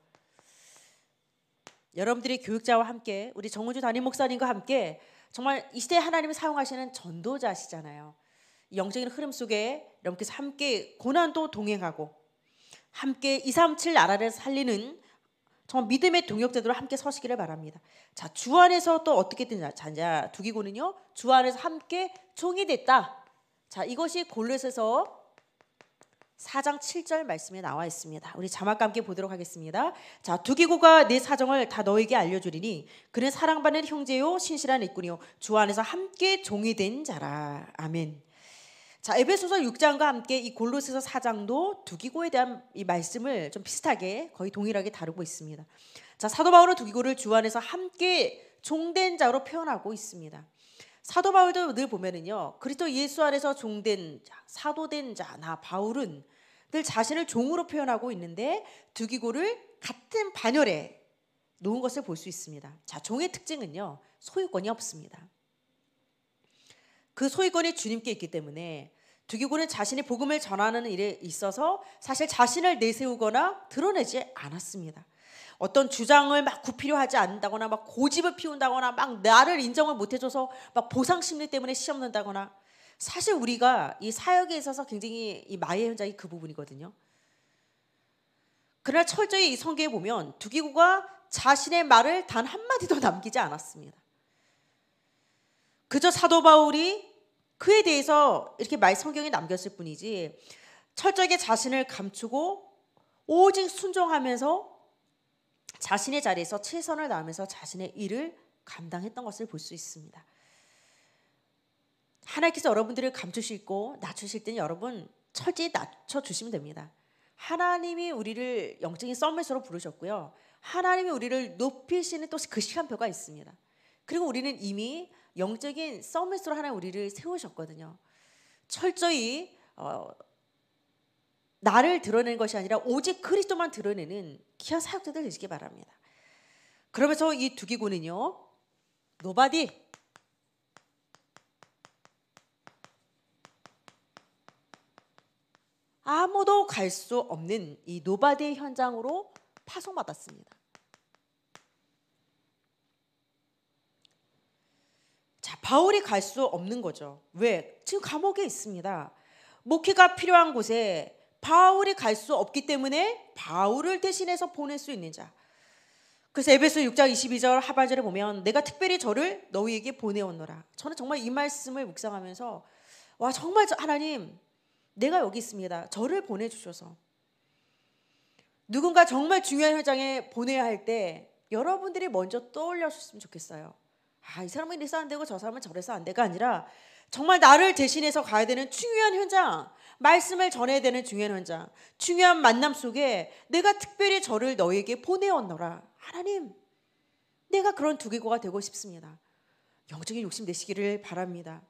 Speaker 1: 여러분들이 교육자와 함께 우리 정우주 담임 목사님과 함께 정말 이 시대에 하나님이 사용하시는 전도자시잖아요. 영적인 흐름 속에 여러분께서 함께 고난도 동행하고 함께 237 나라를 살리는 정말 믿음의 동역자들로 함께 서시기를 바랍니다. 자, 주 안에서 또 어떻게 되냐? 자, 두기고는요. 주 안에서 함께 종이 됐다. 자, 이것이 골로새서 4장 7절 말씀에 나와 있습니다. 우리 자막과 함께 보도록 하겠습니다. 자, 두기고가 내 네 사정을 다 너에게 알려주리니 그는 사랑받는 형제요 신실한 일꾼이요 주 안에서 함께 종이 된 자라. 아멘. 자, 에베소서 6장과 함께 이 골로새서 4장도 두기고에 대한 이 말씀을 좀 비슷하게 거의 동일하게 다루고 있습니다. 자, 사도 바울은 두기고를 주 안에서 함께 종된 자로 표현하고 있습니다. 사도 바울도 늘 보면은요 그리스도 예수 안에서 종된 자, 사도된 자나 바울은 늘 자신을 종으로 표현하고 있는데 두기고를 같은 반열에 놓은 것을 볼 수 있습니다. 자, 종의 특징은요 소유권이 없습니다. 그 소유권이 주님께 있기 때문에 두기고는 자신이 복음을 전하는 일에 있어서 사실 자신을 내세우거나 드러내지 않았습니다. 어떤 주장을 막 구피려 하지 않는다거나 막 고집을 피운다거나 막 나를 인정을 못 해줘서 막 보상 심리 때문에 시험 넣다거나 사실 우리가 이 사역에 있어서 굉장히 이 마의 현장이 그 부분이거든요. 그러나 철저히 이 성경에 보면 두기구가 자신의 말을 단 한마디도 남기지 않았습니다. 그저 사도 바울이 그에 대해서 이렇게 말 성경에 남겼을 뿐이지 철저하게 자신을 감추고 오직 순종하면서 자신의 자리에서 최선을 다하면서 자신의 일을 감당했던 것을 볼 수 있습니다. 하나님께서 여러분들을 감추시고 낮추실 때는 여러분 철저히 낮춰 주시면 됩니다. 하나님이 우리를 영적인 썸밋으로 부르셨고요. 하나님이 우리를 높이시는 또 그 시간표가 있습니다. 그리고 우리는 이미 영적인 서밋으로 하나 우리를 세우셨거든요. 철저히 어, 나를 드러내는 것이 아니라 오직 그리스도만 드러내는 귀한 사역자들 되시기 바랍니다. 그러면서 이 두기고는요. 노바디 아무도 갈 수 없는 이 노바디 현장으로 파송받았습니다. 자, 바울이 갈 수 없는 거죠. 왜? 지금 감옥에 있습니다. 목회가 필요한 곳에 바울이 갈 수 없기 때문에 바울을 대신해서 보낼 수 있는 자. 그래서 에베소 6장 22절 하반절에 보면 내가 특별히 저를 너희에게 보내었노라. 저는 정말 이 말씀을 묵상하면서 와 정말 하나님 내가 여기 있습니다. 저를 보내주셔서 누군가 정말 중요한 현장에 보내야 할 때 여러분들이 먼저 떠올려주셨으면 좋겠어요. 아이 사람은 이래서 안 되고 저 사람은 저래서 안 돼가 아니라 정말 나를 대신해서 가야 되는 중요한 현장, 말씀을 전해야 되는 중요한 현장, 중요한 만남 속에 내가 특별히 저를 너에게 보내었노라. 하나님, 내가 그런 두개고가 되고 싶습니다. 영적인 욕심 내시기를 바랍니다.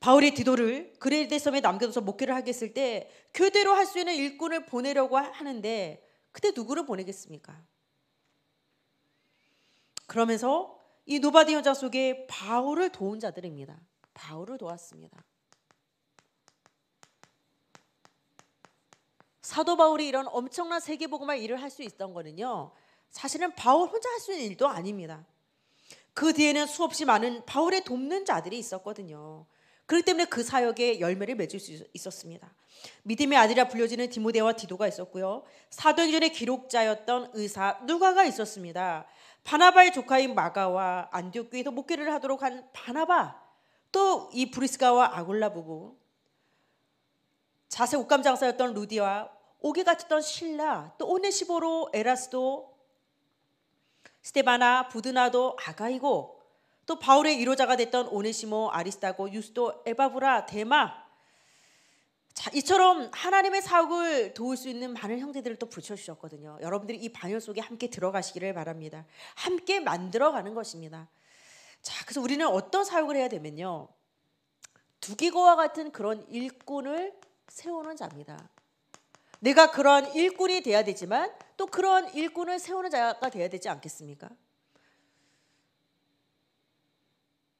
Speaker 1: 바울이 디도를 그레데 섬에 남겨둬서 목회를 하겠을 때 교대로 할 수 있는 일꾼을 보내려고 하는데 그때 누구를 보내겠습니까? 그러면서 이 노바디 여자 속에 바울을 도운 자들입니다. 바울을 도왔습니다. 사도 바울이 이런 엄청난 세계복음화 일을 할 수 있던 거는요. 사실은 바울 혼자 할 수 있는 일도 아닙니다. 그 뒤에는 수없이 많은 바울의 돕는 자들이 있었거든요. 그렇기 때문에 그 사역에 열매를 맺을 수 있었습니다. 믿음의 아들이라 불려지는 디모데와 디도가 있었고요. 사도행전의 기록자였던 의사 누가가 있었습니다. 바나바의 조카인 마가와 안디옥교에서 목회를 하도록 한 바나바 또 이 브리스가와 아굴라 부부 자세 옷감 장사였던 루디와 오게 갇혔던 신라 또 오네시보로 에라스도 스테바나 부드나도 아가이고 또 바울의 이로자가 됐던 오네시모 아리스타고 유스도 에바브라 데마 자, 이처럼 하나님의 사역을 도울 수 있는 많은 형제들을 또 붙여주셨거든요. 여러분들이 이 반열 속에 함께 들어가시기를 바랍니다. 함께 만들어가는 것입니다. 자, 그래서 우리는 어떤 사역을 해야 되면요. 두기고와 같은 그런 일꾼을 세우는 자입니다. 내가 그런 일꾼이 돼야 되지만 또 그런 일꾼을 세우는 자가 돼야 되지 않겠습니까?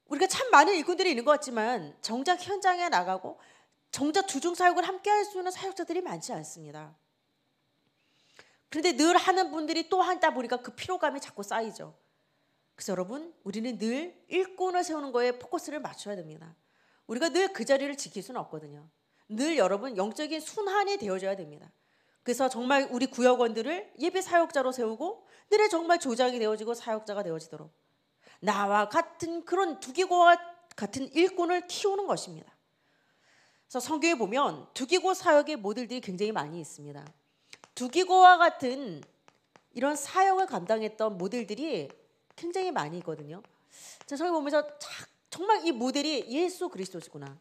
Speaker 1: 우리가 참 많은 일꾼들이 있는 것 같지만 정작 현장에 나가고 정작 주중 사역을 함께 할 수 있는 사역자들이 많지 않습니다. 그런데 늘 하는 분들이 또 한다 보니까 그 피로감이 자꾸 쌓이죠. 그래서 여러분, 우리는 늘 일꾼을 세우는 거에 포커스를 맞춰야 됩니다. 우리가 늘 그 자리를 지킬 수는 없거든요. 늘 여러분 영적인 순환이 되어줘야 됩니다. 그래서 정말 우리 구역원들을 예배 사역자로 세우고 늘의 정말 조장이 되어지고 사역자가 되어지도록 나와 같은 그런 두개고와 같은 일꾼을 키우는 것입니다. 그래서 성경에 보면 두기고 사역의 모델들이 굉장히 많이 있습니다. 두기고와 같은 이런 사역을 감당했던 모델들이 굉장히 많이 있거든요. 제가 성경 보면서 정말 이 모델이 예수 그리스도시구나.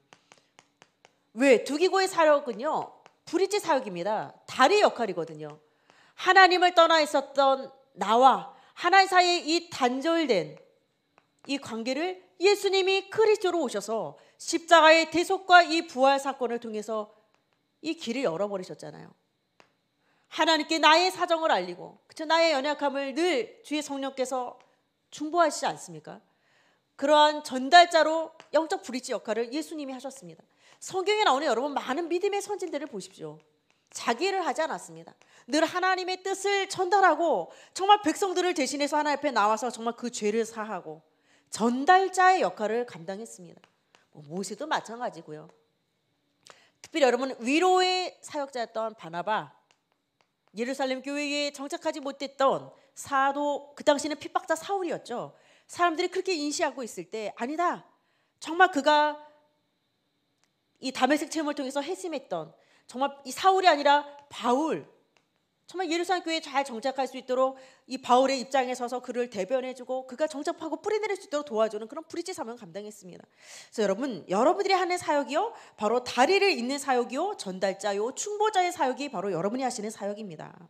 Speaker 1: 왜? 두기고의 사역은요. 브릿지 사역입니다. 다리 역할이거든요. 하나님을 떠나 있었던 나와 하나님 사이에 이 단절된 이 관계를 예수님이 그리스도로 오셔서 십자가의 대속과 이 부활 사건을 통해서 이 길을 열어버리셨잖아요. 하나님께 나의 사정을 알리고, 그쵸? 나의 연약함을 늘 주의 성령께서 중보하시지 않습니까? 그러한 전달자로 영적 브릿지 역할을 예수님이 하셨습니다. 성경에 나오는 여러분 많은 믿음의 선진들을 보십시오. 자기를 하지 않았습니다. 늘 하나님의 뜻을 전달하고 정말 백성들을 대신해서 하나옆에 나와서 정말 그 죄를 사하고 전달자의 역할을 감당했습니다. 뭐 모세도 마찬가지고요. 특별히 여러분 위로의 사역자였던 바나바, 예루살렘 교회에 정착하지 못했던 사도 그 당시는 핍박자 사울이었죠. 사람들이 그렇게 인식하고 있을 때 아니다. 정말 그가 이 담에색 체험을 통해서 회심했던 정말 이 사울이 아니라 바울 정말 예루살렘 교회 에잘 정착할 수 있도록 이 바울의 입장에 서서 그를 대변해주고 그가 정착하고 뿌리내릴 수 있도록 도와주는 그런 브릿지 사명 감당했습니다. 그래서 여러분 여러분들이 하는 사역이요 바로 다리를 잇는 사역이요 전달자요 충보자의 사역이 바로 여러분이 하시는 사역입니다.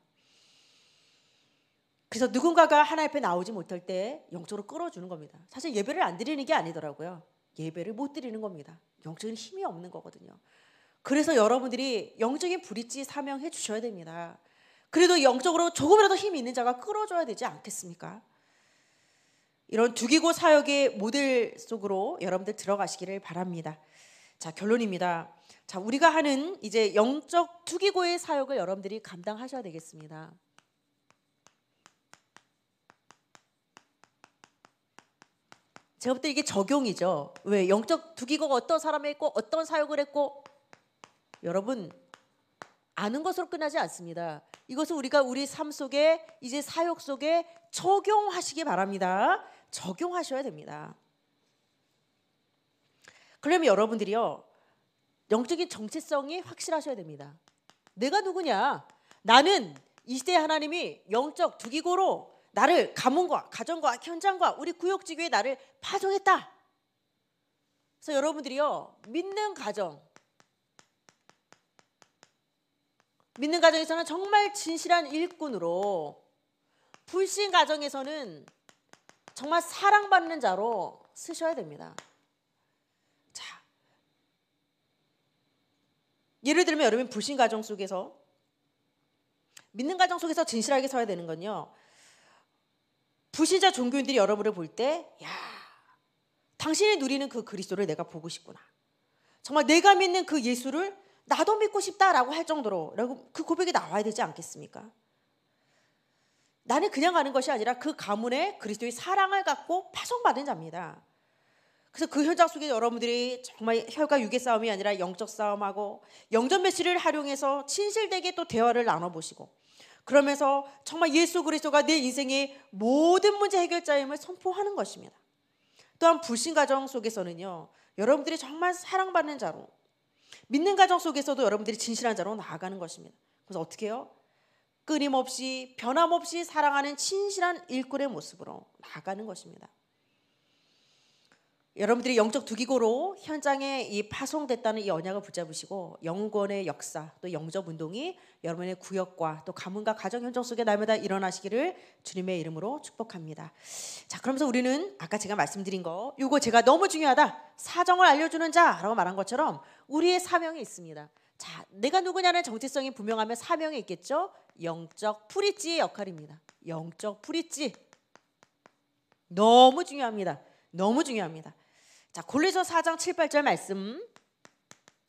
Speaker 1: 그래서 누군가가 하나 옆에 나오지 못할 때 영적으로 끌어주는 겁니다. 사실 예배를 안 드리는 게 아니더라고요. 예배를 못 드리는 겁니다. 영적인 힘이 없는 거거든요. 그래서 여러분들이 영적인 브릿지 사명해 주셔야 됩니다. 그래도 영적으로 조금이라도 힘이 있는 자가 끌어줘야 되지 않겠습니까? 이런 두기고 사역의 모델 속으로 여러분들 들어가시기를 바랍니다. 자, 결론입니다. 자, 우리가 하는 이제 영적 투기고의 사역을 여러분들이 감당하셔야 되겠습니다. 제가 볼 때 이게 적용이죠. 왜 영적 투기고가 어떤 사람이 했고 어떤 사역을 했고 여러분 아는 것으로 끝나지 않습니다. 이것을 우리가 우리 삶 속에 이제 사역 속에 적용하시기 바랍니다. 적용하셔야 됩니다. 그러면 여러분들이요. 영적인 정체성이 확실하셔야 됩니다. 내가 누구냐? 나는 이시대 하나님이 영적 두기고로 나를 가문과 가정과 현장과 우리 구역지교에 나를 파종했다. 그래서 여러분들이요 믿는 가정, 믿는 가정에서는 정말 진실한 일꾼으로 불신 가정에서는 정말 사랑받는 자로 쓰셔야 됩니다. 자, 예를 들면 여러분 불신 가정 속에서 믿는 가정 속에서 진실하게 서야 되는 건요. 부신자 종교인들이 여러분을 볼 때, 야, 당신이 누리는 그 그리스도를 내가 보고 싶구나. 정말 내가 믿는 그 예수를 나도 믿고 싶다라고 할 정도로 그 고백이 나와야 되지 않겠습니까? 나는 그냥 가는 것이 아니라 그 가문에 그리스도의 사랑을 갖고 파송받은 자입니다. 그래서 그 현장 속에 여러분들이 정말 혈과 육의 싸움이 아니라 영적 싸움하고 영전 메시를 활용해서 친실되게 또 대화를 나눠보시고 그러면서 정말 예수 그리스도가 내 인생의 모든 문제 해결자임을 선포하는 것입니다. 또한 불신 가정 속에서는요 여러분들이 정말 사랑받는 자로 믿는 가정 속에서도 여러분들이 진실한 자로 나아가는 것입니다. 그래서 어떻게 해요? 끊임없이 변함없이 사랑하는 진실한 일꾼의 모습으로 나아가는 것입니다. 여러분들이 영적 두기고로 현장에 이 파송됐다는 이 언약을 붙잡으시고 영권의 역사 또 영접 운동이 여러분의 구역과 또 가문과 가정 현장 속에 날마다 일어나시기를 주님의 이름으로 축복합니다. 자, 그러면서 우리는 아까 제가 말씀드린 거 이거 제가 너무 중요하다. 사정을 알려주는 자라고 말한 것처럼 우리의 사명이 있습니다. 자, 내가 누구냐는 정체성이 분명하면 사명이 있겠죠. 영적 프리찌의 역할입니다. 영적 프리찌 너무 중요합니다. 너무 중요합니다. 자, 골리서 4장 7, 8절 말씀.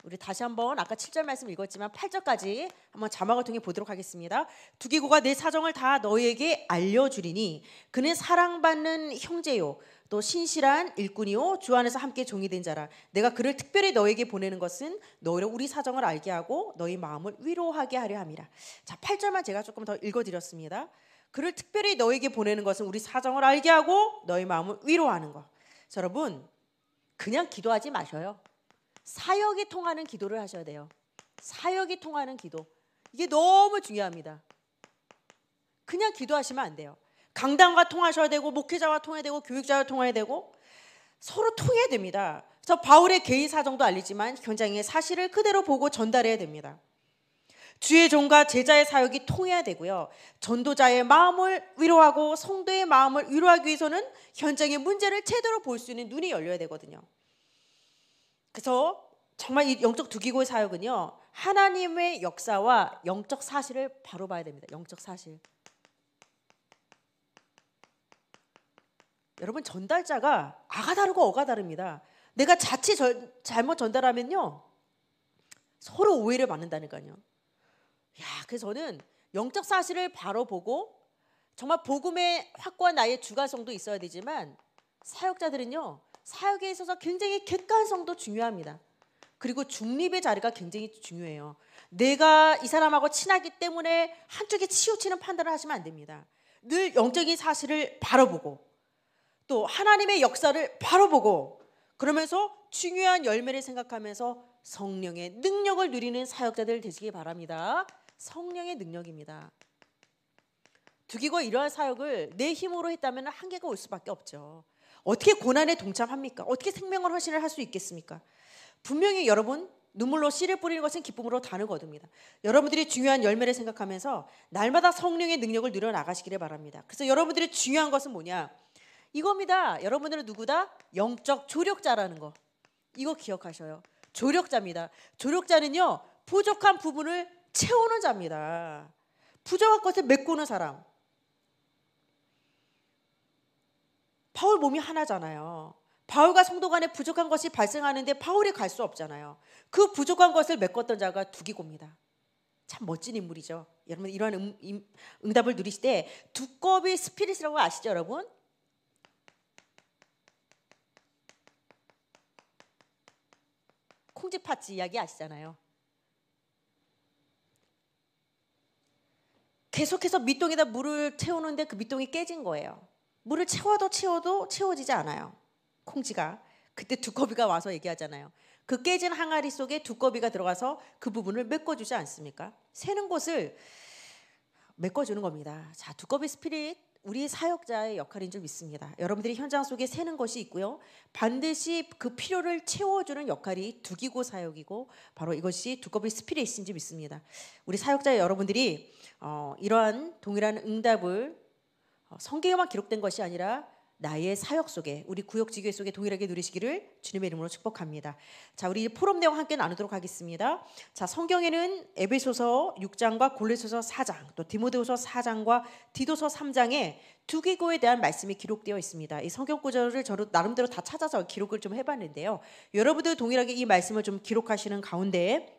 Speaker 1: 우리 다시 한번 아까 7절 말씀 읽었지만 8절까지 한번 자막을 통해 보도록 하겠습니다. 두기고가 내 사정을 다 너희에게 알려주리니 그는 사랑받는 형제요 또 신실한 일꾼이요 주 안에서 함께 종이 된 자라 내가 그를 특별히 너에게 보내는 것은 너희를 우리 사정을 알게 하고 너희 마음을 위로하게 하려 함이라. 자 8절만 제가 조금 더 읽어드렸습니다. 그를 특별히 너에게 보내는 것은 우리 사정을 알게 하고 너희 마음을 위로하는 것. 여러분 그냥 기도하지 마셔요. 사역이 통하는 기도를 하셔야 돼요. 사역이 통하는 기도. 이게 너무 중요합니다. 그냥 기도하시면 안 돼요. 강당과 통하셔야 되고 목회자와 통해야 되고 교육자와 통해야 되고 서로 통해야 됩니다. 그래서 바울의 개인 사정도 알리지만 현장의 사실을 그대로 보고 전달해야 됩니다. 주의 종과 제자의 사역이 통해야 되고요. 전도자의 마음을 위로하고 성도의 마음을 위로하기 위해서는 현장의 문제를 제대로 볼 수 있는 눈이 열려야 되거든요. 그래서 정말 이 영적 두기고의 사역은요. 하나님의 역사와 영적 사실을 바로 봐야 됩니다. 영적 사실. 여러분 전달자가 아가 다르고 어가 다릅니다. 내가 자칫 절, 잘못 전달하면요. 서로 오해를 받는다니까요. 야, 그래서 저는 영적 사실을 바로 보고 정말 복음의 확고한 나의 주관성도 있어야 되지만 사역자들은요 사역에 있어서 굉장히 객관성도 중요합니다. 그리고 중립의 자리가 굉장히 중요해요. 내가 이 사람하고 친하기 때문에 한쪽에 치우치는 판단을 하시면 안 됩니다. 늘 영적인 사실을 바로 보고 또 하나님의 역사를 바로 보고 그러면서 중요한 열매를 생각하면서 성령의 능력을 누리는 사역자들 되시기 바랍니다. 성령의 능력입니다. 두기고 이러한 사역을 내 힘으로 했다면 한계가 올 수밖에 없죠. 어떻게 고난에 동참합니까? 어떻게 생명을 헌신을 할 수 있겠습니까? 분명히 여러분 눈물로 씨를 뿌리는 것은 기쁨으로 단을 거둡니다. 여러분들이 중요한 열매를 생각하면서 날마다 성령의 능력을 늘려 나가시기를 바랍니다. 그래서 여러분들의 중요한 것은 뭐냐? 이겁니다. 여러분들은 누구다? 영적 조력자라는 거. 이거 기억하셔요. 조력자입니다. 조력자는요 부족한 부분을 채우는 자입니다. 부자와 것을 메꾸는 사람. 파울 몸이 하나잖아요. 바울과 성도 간에 부족한 것이 발생하는데 파울이갈 수 없잖아요. 그 부족한 것을 메꿨던 자가 두기고입니다. 참 멋진 인물이죠. 여러분 이러한 음, 음, 응답을 누리실 때 두꺼비 스피릿이라고 아시죠, 여러분? 콩쥐팥쥐 이야기 아시잖아요. 계속해서 밑동에다 물을 채우는데 그 밑동이 깨진 거예요. 물을 채워도 채워도 채워지지 않아요. 콩지가. 그때 두꺼비가 와서 얘기하잖아요. 그 깨진 항아리 속에 두꺼비가 들어가서 그 부분을 메꿔주지 않습니까? 새는 곳을 메꿔주는 겁니다. 자, 두꺼비 스피릿 우리 사역자의 역할인 줄 믿습니다. 여러분들이 현장 속에 새는 것이 있고요. 반드시 그 필요를 채워주는 역할이 두기고 사역이고 바로 이것이 두꺼비 스피릿인지 믿습니다. 우리 사역자 의 여러분들이 어, 이러한 동일한 응답을 어, 성경에만 기록된 것이 아니라 나의 사역 속에 우리 구역 지교회 속에 동일하게 누리시기를 주님의 이름으로 축복합니다. 자, 우리 포럼 내용 함께 나누도록 하겠습니다. 자, 성경에는 에베소서 6장과 골레소서 4장, 또 디모데후서 4장과 디도서 3장에 두기고에 대한 말씀이 기록되어 있습니다. 이 성경 구절을 저도 나름대로 다 찾아서 기록을 좀 해봤는데요. 여러분들 동일하게 이 말씀을 좀 기록하시는 가운데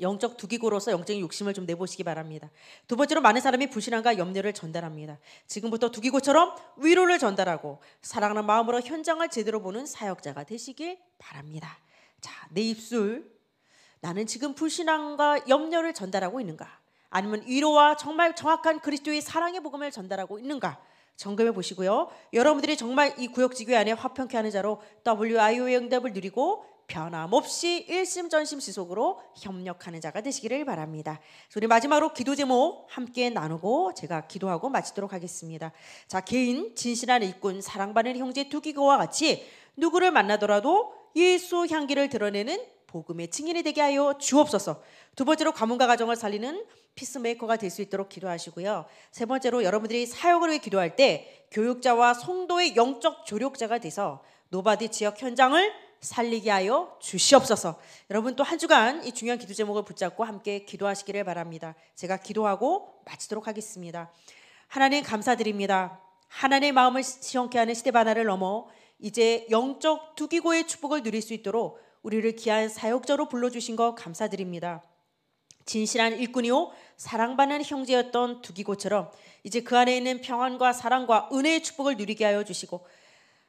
Speaker 1: 영적 두기고로서 영적인 욕심을 좀 내보시기 바랍니다. 두 번째로 많은 사람이 불신함과 염려를 전달합니다. 지금부터 두기고처럼 위로를 전달하고 사랑하는 마음으로 현장을 제대로 보는 사역자가 되시길 바랍니다. 자, 내 입술 나는 지금 불신함과 염려를 전달하고 있는가? 아니면 위로와 정말 정확한 그리스도의 사랑의 복음을 전달하고 있는가? 점검해 보시고요. 여러분들이 정말 이 구역지교 안에 화평케 하는 자로 WIO의 응답을 누리고 변함없이 일심전심 지속으로 협력하는 자가 되시기를 바랍니다. 우리 마지막으로 기도 제목 함께 나누고 제가 기도하고 마치도록 하겠습니다. 자, 개인 진실한 일꾼 사랑받는 형제 두기고와 같이 누구를 만나더라도 예수 향기를 드러내는 복음의 증인이 되게 하여 주옵소서. 두 번째로 가문과 가정을 살리는 피스메이커가 될 수 있도록 기도하시고요. 세 번째로 여러분들이 사역을 위해 기도할 때 교육자와 성도의 영적 조력자가 돼서 노바디 지역 현장을 살리게 하여 주시옵소서. 여러분 또 한 주간 이 중요한 기도 제목을 붙잡고 함께 기도하시기를 바랍니다. 제가 기도하고 마치도록 하겠습니다. 하나님 감사드립니다. 하나님의 마음을 시원케 하는 시대 반화를 넘어 이제 영적 두기고의 축복을 누릴 수 있도록 우리를 귀한 사역자로 불러주신 것 감사드립니다. 진실한 일꾼이요 사랑받는 형제였던 두기고처럼 이제 그 안에 있는 평안과 사랑과 은혜의 축복을 누리게 하여 주시고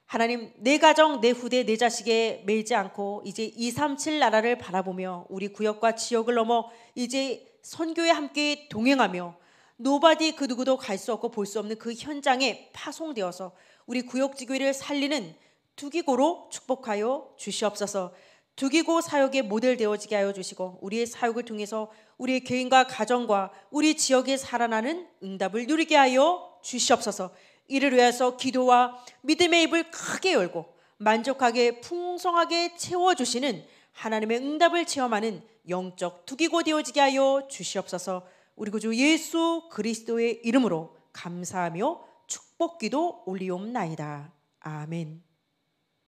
Speaker 1: 하나님 내 가정, 내 후대, 내 자식에 매이지 않고 이제 237 나라를 바라보며 우리 구역과 지역을 넘어 이제 선교에 함께 동행하며 노바디 그 누구도 갈 수 없고 볼 수 없는 그 현장에 파송되어서 우리 구역 지교회를 살리는 두기고로 축복하여 주시옵소서. 두기고 사역의 모델 되어지게 하여 주시고 우리의 사역을 통해서 우리 개인과 가정과 우리 지역이 살아나는 응답을 누리게 하여 주시옵소서. 이를 위해서 기도와 믿음의 입을 크게 열고 만족하게 풍성하게 채워주시는 하나님의 응답을 체험하는 영적 두기고 되어지게 하여 주시옵소서. 우리 구주 예수 그리스도의 이름으로 감사하며 축복기도 올리옵나이다. 아멘.